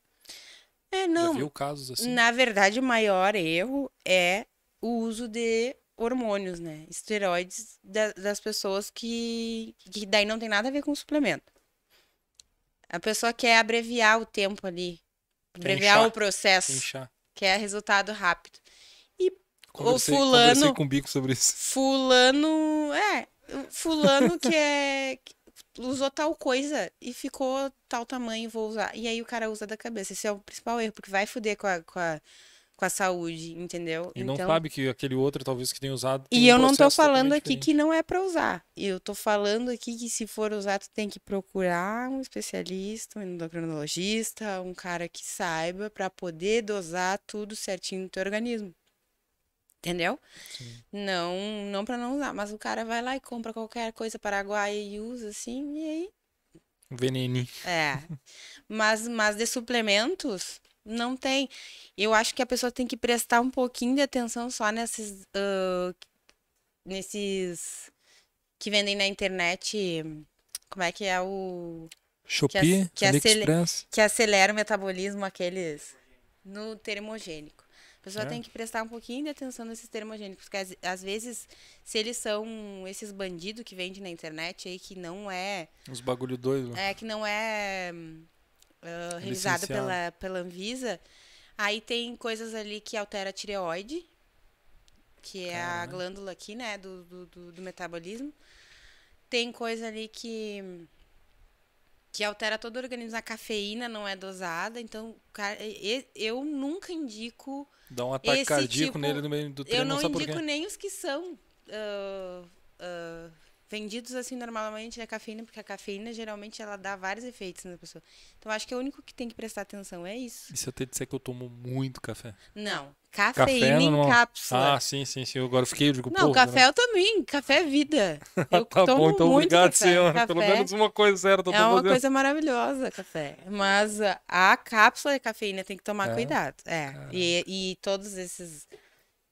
B: É, não. Já viu casos assim? Na verdade, o maior erro é o uso de hormônios, né? Esteroides da, das pessoas que, que daí não tem nada a ver com suplemento. A pessoa quer abreviar o tempo ali, abreviar Inchar. o processo, Inchar. quer resultado rápido. E conversei, o fulano, conversei com o
A: Bico sobre isso.
B: Fulano, é, fulano que é usou tal coisa e ficou tal tamanho, vou usar. E aí o cara usa da cabeça. Esse é o principal erro, porque vai fuder com a, com a com a saúde, entendeu? E então... não sabe
A: que aquele outro talvez que tenha usado. e eu não tô falando aqui diferente.
B: que não é para usar. Eu tô falando aqui que se for usar, tu tem que procurar um especialista, um endocrinologista, um cara que saiba para poder dosar tudo certinho no teu organismo. Entendeu? Sim. Não, não para não usar, mas o cara vai lá e compra qualquer coisa paraguaia e usa assim, e aí Veneno. É. Mas, mas de suplementos, não tem. Eu acho que a pessoa tem que prestar um pouquinho de atenção só nesses. Uh, nesses. que vendem na internet. Como é que é o.
A: Shopee, que, ac que,
B: que acelera o metabolismo, aqueles. no termogênico. A pessoa é. tem que prestar um pouquinho de atenção nesses termogênicos, porque às, vezes, se eles são esses bandidos que vendem na internet aí, que não é.
A: Os bagulho doido.
B: É, que não é uh, pela, pela Anvisa. Aí tem coisas ali que altera a tireoide, que é a glândula aqui, né, do, do, do, metabolismo. Tem coisa ali que que altera todo o organismo. A cafeína não é dosada, então eu nunca indico. Dá um ataque cardíaco tipo, nele no meio do treino. Eu não, não indico nem os que são uh, uh, vendidos assim normalmente é cafeína, porque a cafeína geralmente ela dá vários efeitos na pessoa. Então acho que o único que tem que prestar atenção é isso.
A: E se eu te disser que eu tomo muito café?
B: Não. Cafeína café, em cápsula. Ah,
A: sim, sim, sim. Eu agora fiquei, eu digo, Não, café né? eu
B: também. Café é vida.
A: Eu tá tomo bom, então muito obrigado, café. senhora. Café Pelo menos uma coisa certa. É uma coisa
B: maravilhosa, café. Mas a cápsula de cafeína tem que tomar é. cuidado. É. E, e todos esses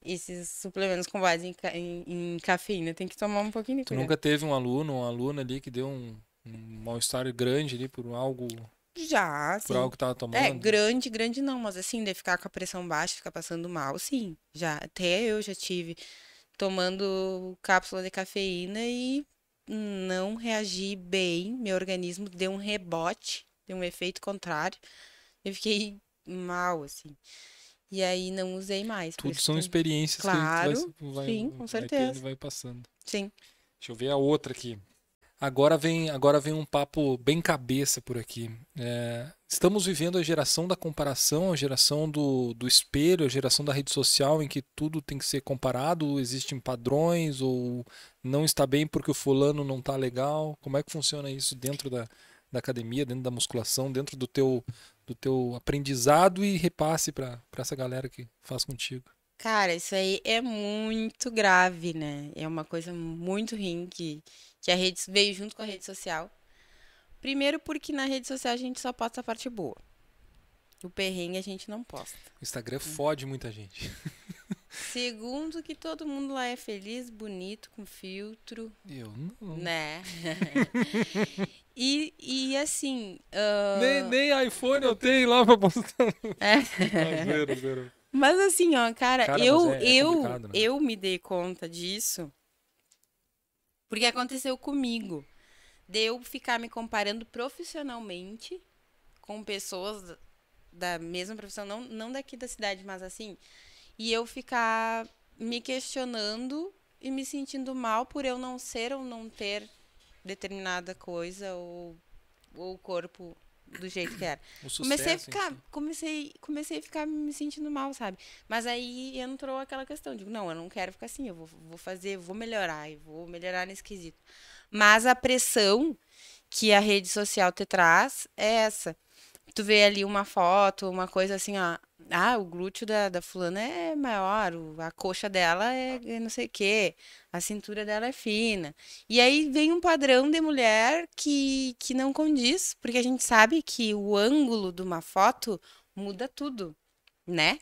B: esses suplementos com base em, em, em, cafeína. Tem que tomar um pouquinho de Tu nunca
A: teve um aluno, uma aluna ali que deu um, um mal-estar grande ali por algo... Já, sim. Por algo que tava é, tomando? É, grande,
B: grande não, mas assim, de ficar com a pressão baixa, ficar passando mal, sim. Já, até eu já tive tomando cápsula de cafeína e não reagi bem, meu organismo deu um rebote, deu um efeito contrário. Eu fiquei mal, assim. E aí não usei mais. Tudo são experiências claro, que a vai, sim, com certeza. Vai, vai passando. Sim.
A: Deixa eu ver a outra aqui. Agora vem, agora vem um papo bem cabeça por aqui. É, estamos vivendo a geração da comparação, a geração do, do espelho, a geração da rede social em que tudo tem que ser comparado, existem padrões ou não está bem porque o fulano não está legal. Como é que funciona isso dentro da, da academia, dentro da musculação, dentro do teu, do teu aprendizado e repasse para essa galera que faz contigo.
B: Cara, isso aí é muito grave, né? É uma coisa muito ruim que, que a rede veio junto com a rede social. Primeiro porque na rede social a gente só posta a parte boa. O perrengue a gente não posta.
A: O Instagram hum. fode muita gente.
B: Segundo que todo mundo lá é feliz, bonito, com filtro. Eu não. Né? e, e assim. Uh... Nem, nem iPhone
A: eu tenho lá pra postar. É.
B: Mas, assim, ó, cara, cara eu, é, é eu, né? eu me dei conta disso porque aconteceu comigo. De eu ficar me comparando profissionalmente com pessoas da mesma profissão, não, não daqui da cidade, mas assim, e eu ficar me questionando e me sentindo mal por eu não ser ou não ter determinada coisa ou, o corpo do jeito que era. Sucesso, comecei a ficar, comecei, comecei a ficar me sentindo mal, sabe? Mas aí entrou aquela questão, digo, não, eu não quero ficar assim, eu vou, vou fazer, vou melhorar, e vou melhorar nesse quesito. Mas a pressão que a rede social te traz é essa tu vê ali uma foto, uma coisa assim, ó. Ah, o glúteo da, da fulana é maior, o, a coxa dela é, é, não sei o quê, a cintura dela é fina. E aí vem um padrão de mulher que, que não condiz, porque a gente sabe que o ângulo de uma foto muda tudo, né?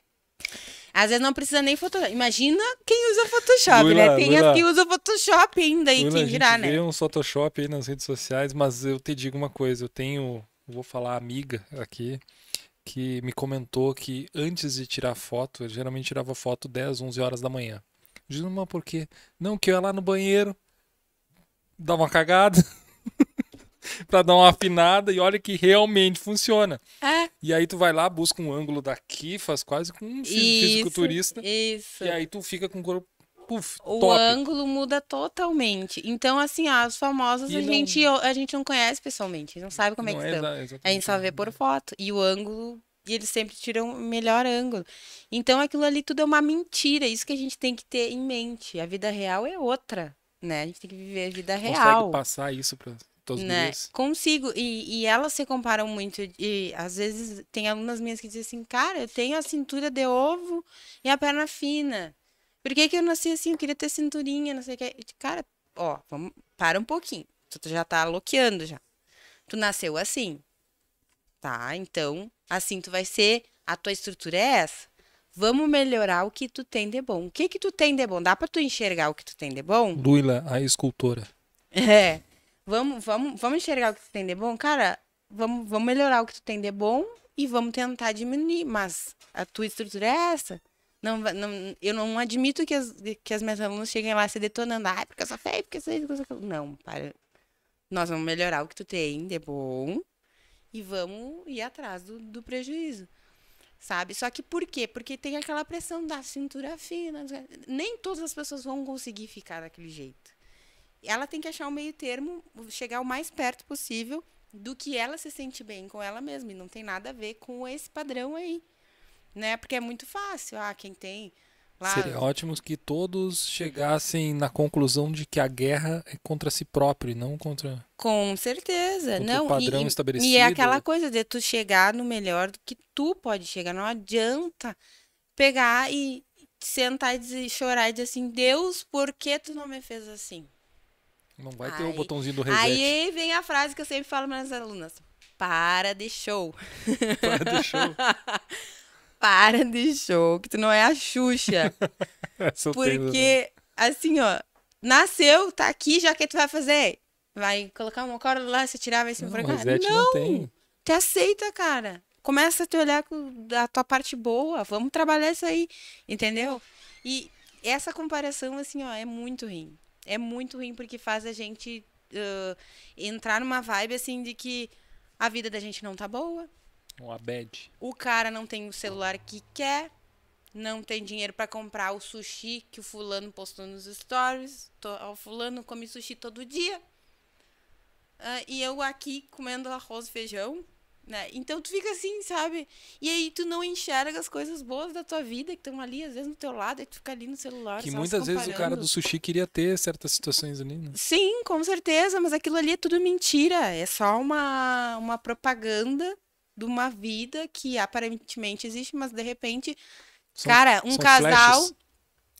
B: Às vezes não precisa nem Photoshop. Imagina quem usa Photoshop, né? Tem as que usa Photoshop ainda e quem dirá, né? Eu vi
A: uns Photoshop aí nas redes sociais, mas eu te digo uma coisa, eu tenho vou falar amiga aqui, que me comentou que antes de tirar foto, eu geralmente tirava foto 10, 11 horas da manhã. Diz, mas por quê? Não, que eu ia lá no banheiro, dar uma cagada, pra dar uma afinada, e olha que realmente funciona. É. E aí tu vai lá, busca um ângulo daqui, faz quase com um fisiculturista. Isso. E aí tu fica com o corpo
B: Tipo, o ângulo muda totalmente. Então, assim, as famosas a, não... gente, a gente não conhece pessoalmente, não sabe como é não é que é estão. A gente só vê por é. foto. E o ângulo e eles sempre tiram o melhor ângulo. Então aquilo ali tudo é uma mentira, isso que a gente tem que ter em mente. A vida real é outra, né? A gente tem que viver a vida Consegue real. Consegue
A: passar isso para todos né? Dias.
B: Consigo. E, e, elas se comparam muito. E às vezes tem algumas minhas que dizem assim, cara, eu tenho a cintura de ovo e a perna fina. Por que, que eu nasci assim? Eu queria ter cinturinha, não sei o que. Cara, ó, vamos, para um pouquinho. Tu já tá loqueando já. Tu nasceu assim. Tá? Então, assim tu vai ser. A tua estrutura é essa. Vamos melhorar o que tu tem de bom. O que que tu tem de bom? Dá para tu enxergar o que tu tem de bom?
A: Luila, a escultora.
B: É. Vamos, vamos, vamos enxergar o que tu tem de bom, cara. Vamos, vamos melhorar o que tu tem de bom e vamos tentar diminuir, mas a tua estrutura é essa. Não, não, eu não admito que as, que as minhas alunas cheguem lá se detonando. Ah, porque eu sou feia, porque eu sou isso, porque eu Não, para. Nós vamos melhorar o que tu tem de é bom e vamos ir atrás do, do prejuízo. Sabe? Só que por quê? Porque tem aquela pressão da cintura fina. Nem todas as pessoas vão conseguir ficar daquele jeito. Ela tem que achar um meio termo, chegar o mais perto possível do que ela se sente bem com ela mesma. E não tem nada a ver com esse padrão aí né? Porque é muito fácil. Ah, quem tem lá... Seria
A: ótimo que todos chegassem na conclusão de que a guerra é contra si próprio, não contra...
B: Com certeza. Contra não, o padrão e, estabelecido. E é aquela coisa de tu chegar no melhor do que tu pode chegar. Não adianta pegar e sentar e chorar e dizer assim, Deus, por que tu não me fez assim? Não vai aí, ter o botãozinho do reset. Aí vem a frase que eu sempre falo para minhas alunas. Para de show. Para de show. para de show, que tu não é a Xuxa. É porque, né? assim, ó, nasceu, tá aqui, já que tu vai fazer? Vai colocar uma corda lá, se tirar, vai se enfrancar. Não, não, não te aceita, cara. Começa a te olhar da tua parte boa, vamos trabalhar isso aí, entendeu? E essa comparação, assim, ó, é muito ruim. É muito ruim porque faz a gente uh, entrar numa vibe, assim, de que a vida da gente não tá boa,
A: o Abed.
B: O cara não tem o celular que quer, não tem dinheiro para comprar o sushi que o fulano postou nos stories. o fulano come sushi todo dia. Uh, e eu aqui comendo arroz e feijão, né? Então tu fica assim, sabe? E aí tu não enxerga as coisas boas da tua vida que estão ali, às vezes no teu lado, e tu fica ali no celular. Que muitas vezes o cara do sushi
A: queria ter certas situações ali, né?
B: Sim, com certeza, mas aquilo ali é tudo mentira. É só uma, uma propaganda de uma vida que aparentemente existe, mas de repente, são, cara, um casal, flashes.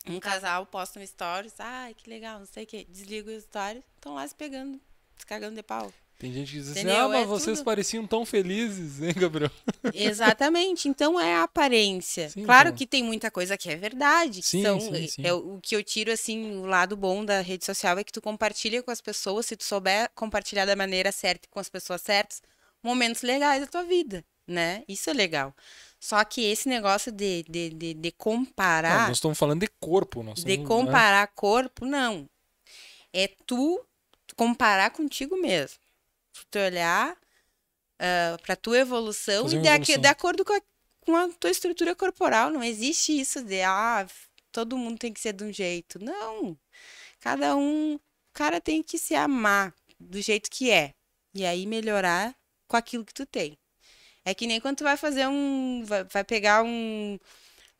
B: um casal posta um stories, ai, que legal, não sei o quê, desliga o stories, estão lá se pegando, se cagando de pau. Tem gente que diz assim, ah, mas é vocês tudo...
A: pareciam tão felizes, hein, Gabriel?
B: Exatamente, então é a aparência. Sim, claro então. que tem muita coisa que é verdade. sim, sim, eh, sim. É, o que eu tiro, assim, o lado bom da rede social é que tu compartilha com as pessoas, se tu souber compartilhar da maneira certa com as pessoas certas, momentos legais da tua vida, né? Isso é legal. Só que esse negócio de, de, de, de comparar. Não, nós
A: estamos falando de corpo, nós estamos, De né? comparar
B: né? corpo, não. É tu comparar contigo mesmo. Tu olhar uh, ah, para tua evolução Fazer e de, evolução. de acordo com a, com a, tua estrutura corporal. Não existe isso de, ah, todo mundo tem que ser de um jeito. Não. Cada um. O cara tem que se amar do jeito que é. E aí melhorar com aquilo que tu tem. É que nem quando tu vai fazer um. Vai, pegar um.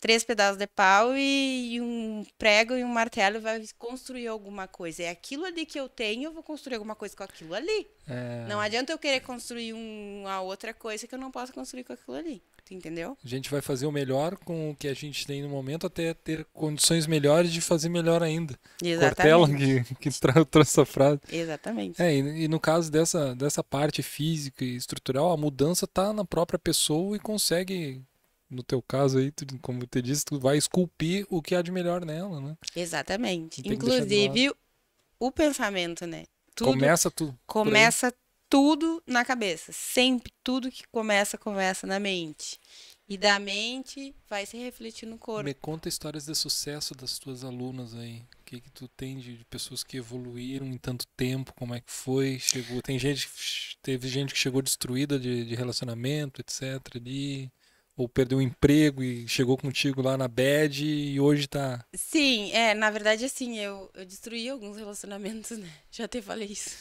B: Três pedaços de pau e, e, um prego e um martelo e vai construir alguma coisa. É aquilo ali que eu tenho, eu vou construir alguma coisa com aquilo ali. É... Não adianta eu querer construir um, uma outra coisa que eu não posso construir com aquilo ali entendeu?
A: A gente vai fazer o melhor com o que a gente tem no momento até ter condições melhores de fazer melhor ainda. Exatamente. Cortella que, que trou trouxe essa frase.
B: Exatamente.
A: É, e, e, no caso dessa, dessa parte física e estrutural, a mudança está na própria pessoa e consegue, no teu caso aí, tu, como tu disse, tu vai esculpir o que há de melhor nela, né?
B: Exatamente. Inclusive, o pensamento, né? Tudo começa tudo. Começa tudo na cabeça. Sempre tudo que começa, começa na mente. E da mente vai se refletir no corpo. Me
A: conta histórias de sucesso das tuas alunas aí. O que, que tu tem de pessoas que evoluíram em tanto tempo? Como é que foi? Chegou, tem gente, teve gente que chegou destruída de, de relacionamento, etc. Ali, ou perdeu o emprego e chegou contigo lá na bed e hoje tá.
B: Sim, é, na verdade assim, eu, eu destruí alguns relacionamentos, né? Já até falei isso.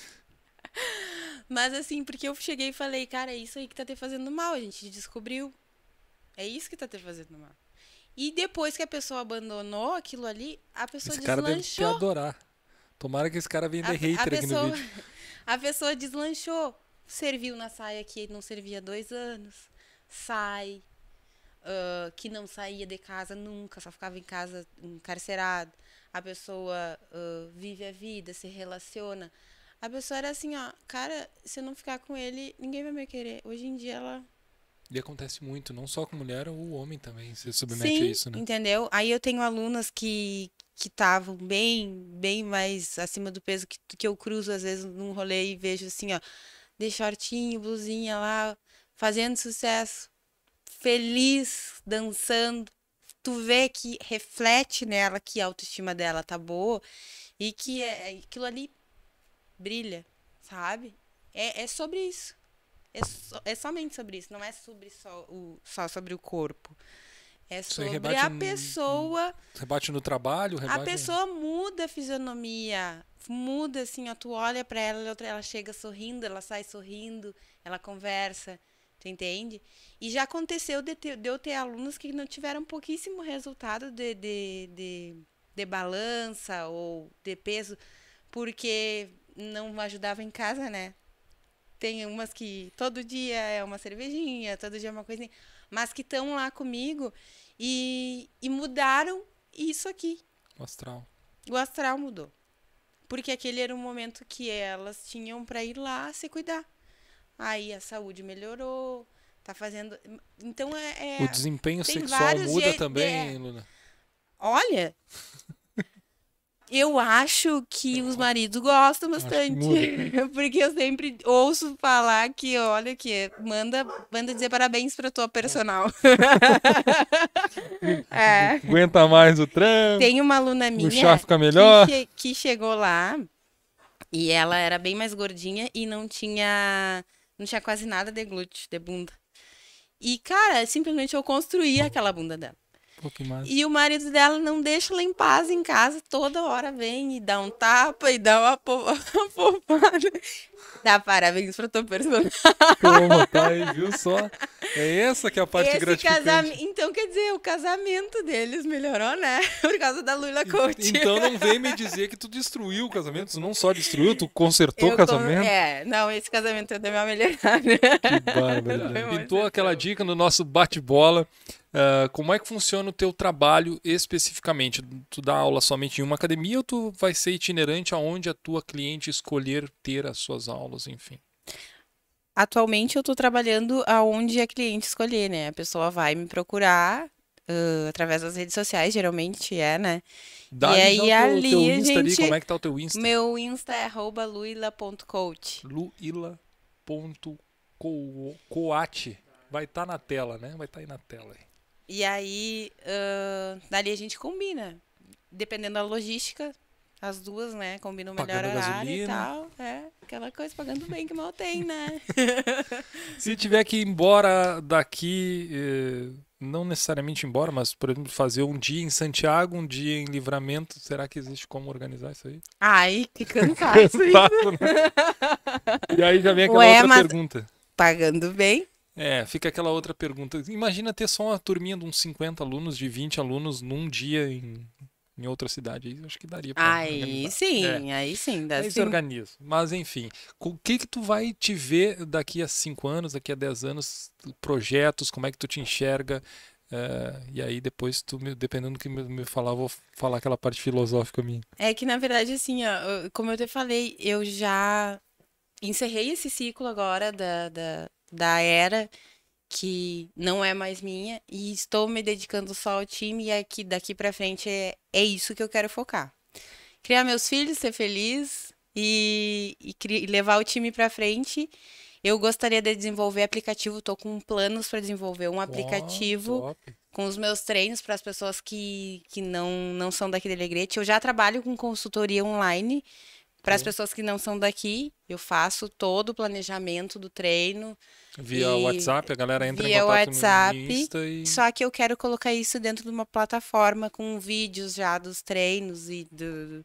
B: Mas assim, porque eu cheguei e falei, cara, é isso aí que tá te fazendo mal, a gente descobriu. É isso que tá te fazendo mal. E depois que a pessoa abandonou aquilo ali, a pessoa esse deslanchou. Esse cara deve te
A: adorar. Tomara que esse cara venha de hater a pessoa, aqui no vídeo.
B: A pessoa deslanchou. Serviu na saia que não servia há dois anos. Sai. Uh, que não saía de casa nunca, só ficava em casa encarcerado. A pessoa uh, vive a vida, se relaciona a pessoa era assim, ó, cara, se eu não ficar com ele, ninguém vai me querer. Hoje em dia ela.
A: E acontece muito, não só com mulher, o homem também se submete Sim, a isso, né?
B: Entendeu? Aí eu tenho alunas que que estavam bem, bem mais acima do peso que, que eu cruzo às vezes num rolê e vejo assim, ó, de shortinho, blusinha lá, fazendo sucesso, feliz, dançando. Tu vê que reflete nela que a autoestima dela tá boa e que é, aquilo ali brilha, sabe? É, é sobre isso. É, so, é somente sobre isso. Não é sobre só, o, só sobre o corpo. É sobre a pessoa.
A: No, rebate no trabalho, rebate... A pessoa
B: muda a fisionomia. Muda, assim, ó, tu olha para ela, ela chega sorrindo, ela sai sorrindo, ela conversa. Tu entende? E já aconteceu de, ter, de eu ter alunos que não tiveram pouquíssimo resultado de, de, de, de balança ou de peso, porque não ajudava em casa, né? Tem umas que todo dia é uma cervejinha, todo dia é uma coisinha, mas que estão lá comigo e, e mudaram isso aqui. O astral. O astral mudou. Porque aquele era um momento que elas tinham para ir lá se cuidar. Aí a saúde melhorou, tá fazendo. Então é. é... o desempenho sexual muda de... também, é... Luna. Olha, eu acho que é os maridos gostam bastante. Porque eu sempre ouço falar que, olha, que manda, manda dizer parabéns pra tua personal. é. Aguenta
A: mais o trampo. Tem
B: uma aluna minha. O chá fica melhor. Que, que chegou lá e ela era bem mais gordinha e não tinha. Não tinha quase nada de glúteo, de bunda. E, cara, simplesmente eu construía aquela bunda dela. Pô, que massa. E o marido dela não deixa ela em paz em casa, toda hora vem e dá um tapa e dá uma poupada. Dá parabéns pro teu personagem. Como, aí, viu
A: só? É essa que é a parte Esse gratificante. Casam...
B: Então, quer dizer, o casamento deles melhorou, né? Por causa da Lula Coutinho. Então não vem
A: me dizer que tu destruiu o casamento. Tu não só destruiu, tu consertou eu o casamento. Con...
B: É, não, esse casamento deu uma melhorada. Que
A: bárbaro. Pintou aquela dica no nosso bate-bola. Uh, como é que funciona o teu trabalho especificamente? Tu dá aula somente em uma academia ou tu vai ser itinerante aonde a tua cliente escolher ter as suas aulas? aulas, enfim?
B: Atualmente eu estou trabalhando aonde a cliente escolher, né? A pessoa vai me procurar uh, através das redes sociais, geralmente é, né? Dá e aí teu, ali, teu Insta gente... Ali, como é que tá o teu Insta? Meu Insta é luila.coach. Luila.coach.
A: Vai estar tá na tela, né? Vai estar tá aí na tela. Aí.
B: E aí, uh, dali a gente combina. Dependendo da logística, as duas, né, combinam o melhor pagando horário gasolina. e tal. É, aquela coisa, pagando bem que mal tem, né?
A: Se tiver que ir embora daqui, eh, não necessariamente embora, mas, por exemplo, fazer um dia em Santiago, um dia em Livramento, será que existe como organizar isso aí?
B: Ai, que cansaço. né? E aí já vem aquela Ué, outra pergunta. Pagando bem?
A: É, fica aquela outra pergunta. Imagina ter só uma turminha de uns 50 alunos, de 20 alunos num dia em em outra cidade, aí acho que daria pra Aí organizar. sim, é. aí sim. Dá aí sim. organiza. Mas enfim, o que que tu vai te ver daqui a cinco anos, daqui a dez anos, projetos, como é que tu te enxerga? Eh, e aí depois tu, dependendo do que me falar, vou falar aquela parte filosófica minha.
B: É que na verdade, assim, ó, como eu te falei, eu já encerrei esse ciclo agora da, da, da era que não é mais minha e estou me dedicando só ao time e é que daqui para frente é, é isso que eu quero focar. Criar meus filhos, ser feliz e, e levar o time para frente. Eu gostaria de desenvolver aplicativo, estou com planos para desenvolver um aplicativo com os meus treinos para as pessoas que, que não, não são daqui de Alegrete. Eu já trabalho com consultoria online para as pessoas que não são daqui, eu faço todo o planejamento do treino. Via e... WhatsApp,
A: a galera entra via em contato WhatsApp, no Insta e... Só
B: que eu quero colocar isso dentro de uma plataforma com vídeos já dos treinos e do...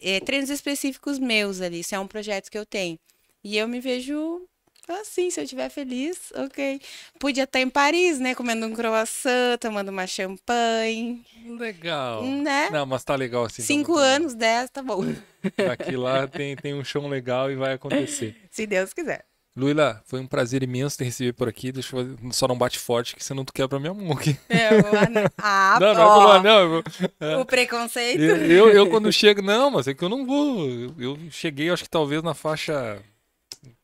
B: É, treinos específicos meus ali. Isso é um projeto que eu tenho. E eu me vejo ah, sim, se eu estiver feliz, ok. Podia estar em Paris, né? Comendo um croissant, tomando uma champanhe.
A: Legal. Né? Não, mas tá legal assim. Cinco
B: tá anos, dez, tá bom.
A: aqui lá tem, tem um chão legal e vai acontecer.
B: Se Deus quiser.
A: Luila, foi um prazer imenso te receber por aqui. Deixa eu fazer... Só não bate forte, que senão tu quebra minha mão aqui. É,
B: não. Né? Ah, não, não, não, não. É. O preconceito. Eu, eu, eu, quando chego,
A: não, mas é que eu não vou. eu cheguei, acho que talvez na faixa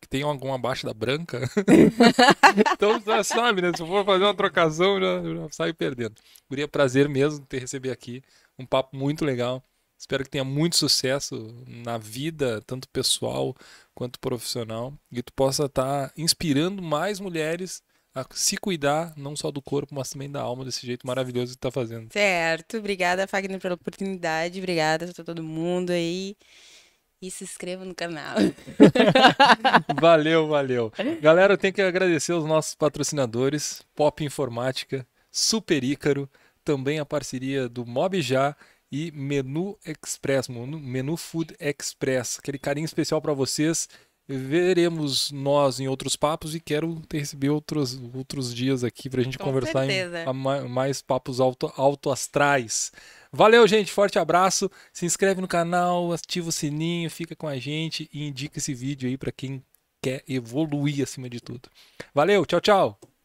A: que tem algum abaixo da branca. então já sabe, né? Se eu for fazer uma trocação, já, já sai perdendo. Guria, prazer mesmo ter receber aqui. Um papo muito legal. Espero que tenha muito sucesso na vida, tanto pessoal quanto profissional, e tu possa estar tá inspirando mais mulheres a se cuidar, não só do corpo, mas também da alma, desse jeito maravilhoso que tu tá fazendo.
B: Certo, obrigada, Fagner, pela oportunidade, obrigada a todo mundo aí e se inscreva no canal.
A: valeu, valeu. Galera, eu tenho que agradecer os nossos patrocinadores, Pop Informática, Super Ícaro, também a parceria do Mobjá e Menu Express, Menu Food Express. Aquele carinho especial para vocês veremos nós em outros papos e quero ter recebido outros, outros dias aqui para a gente Com conversar certeza. em mais papos auto, autoastrais. Valeu, gente. Forte abraço. Se inscreve no canal, ativa o sininho, fica com a gente e indica esse vídeo aí para quem quer evoluir acima de tudo. Valeu, tchau, tchau.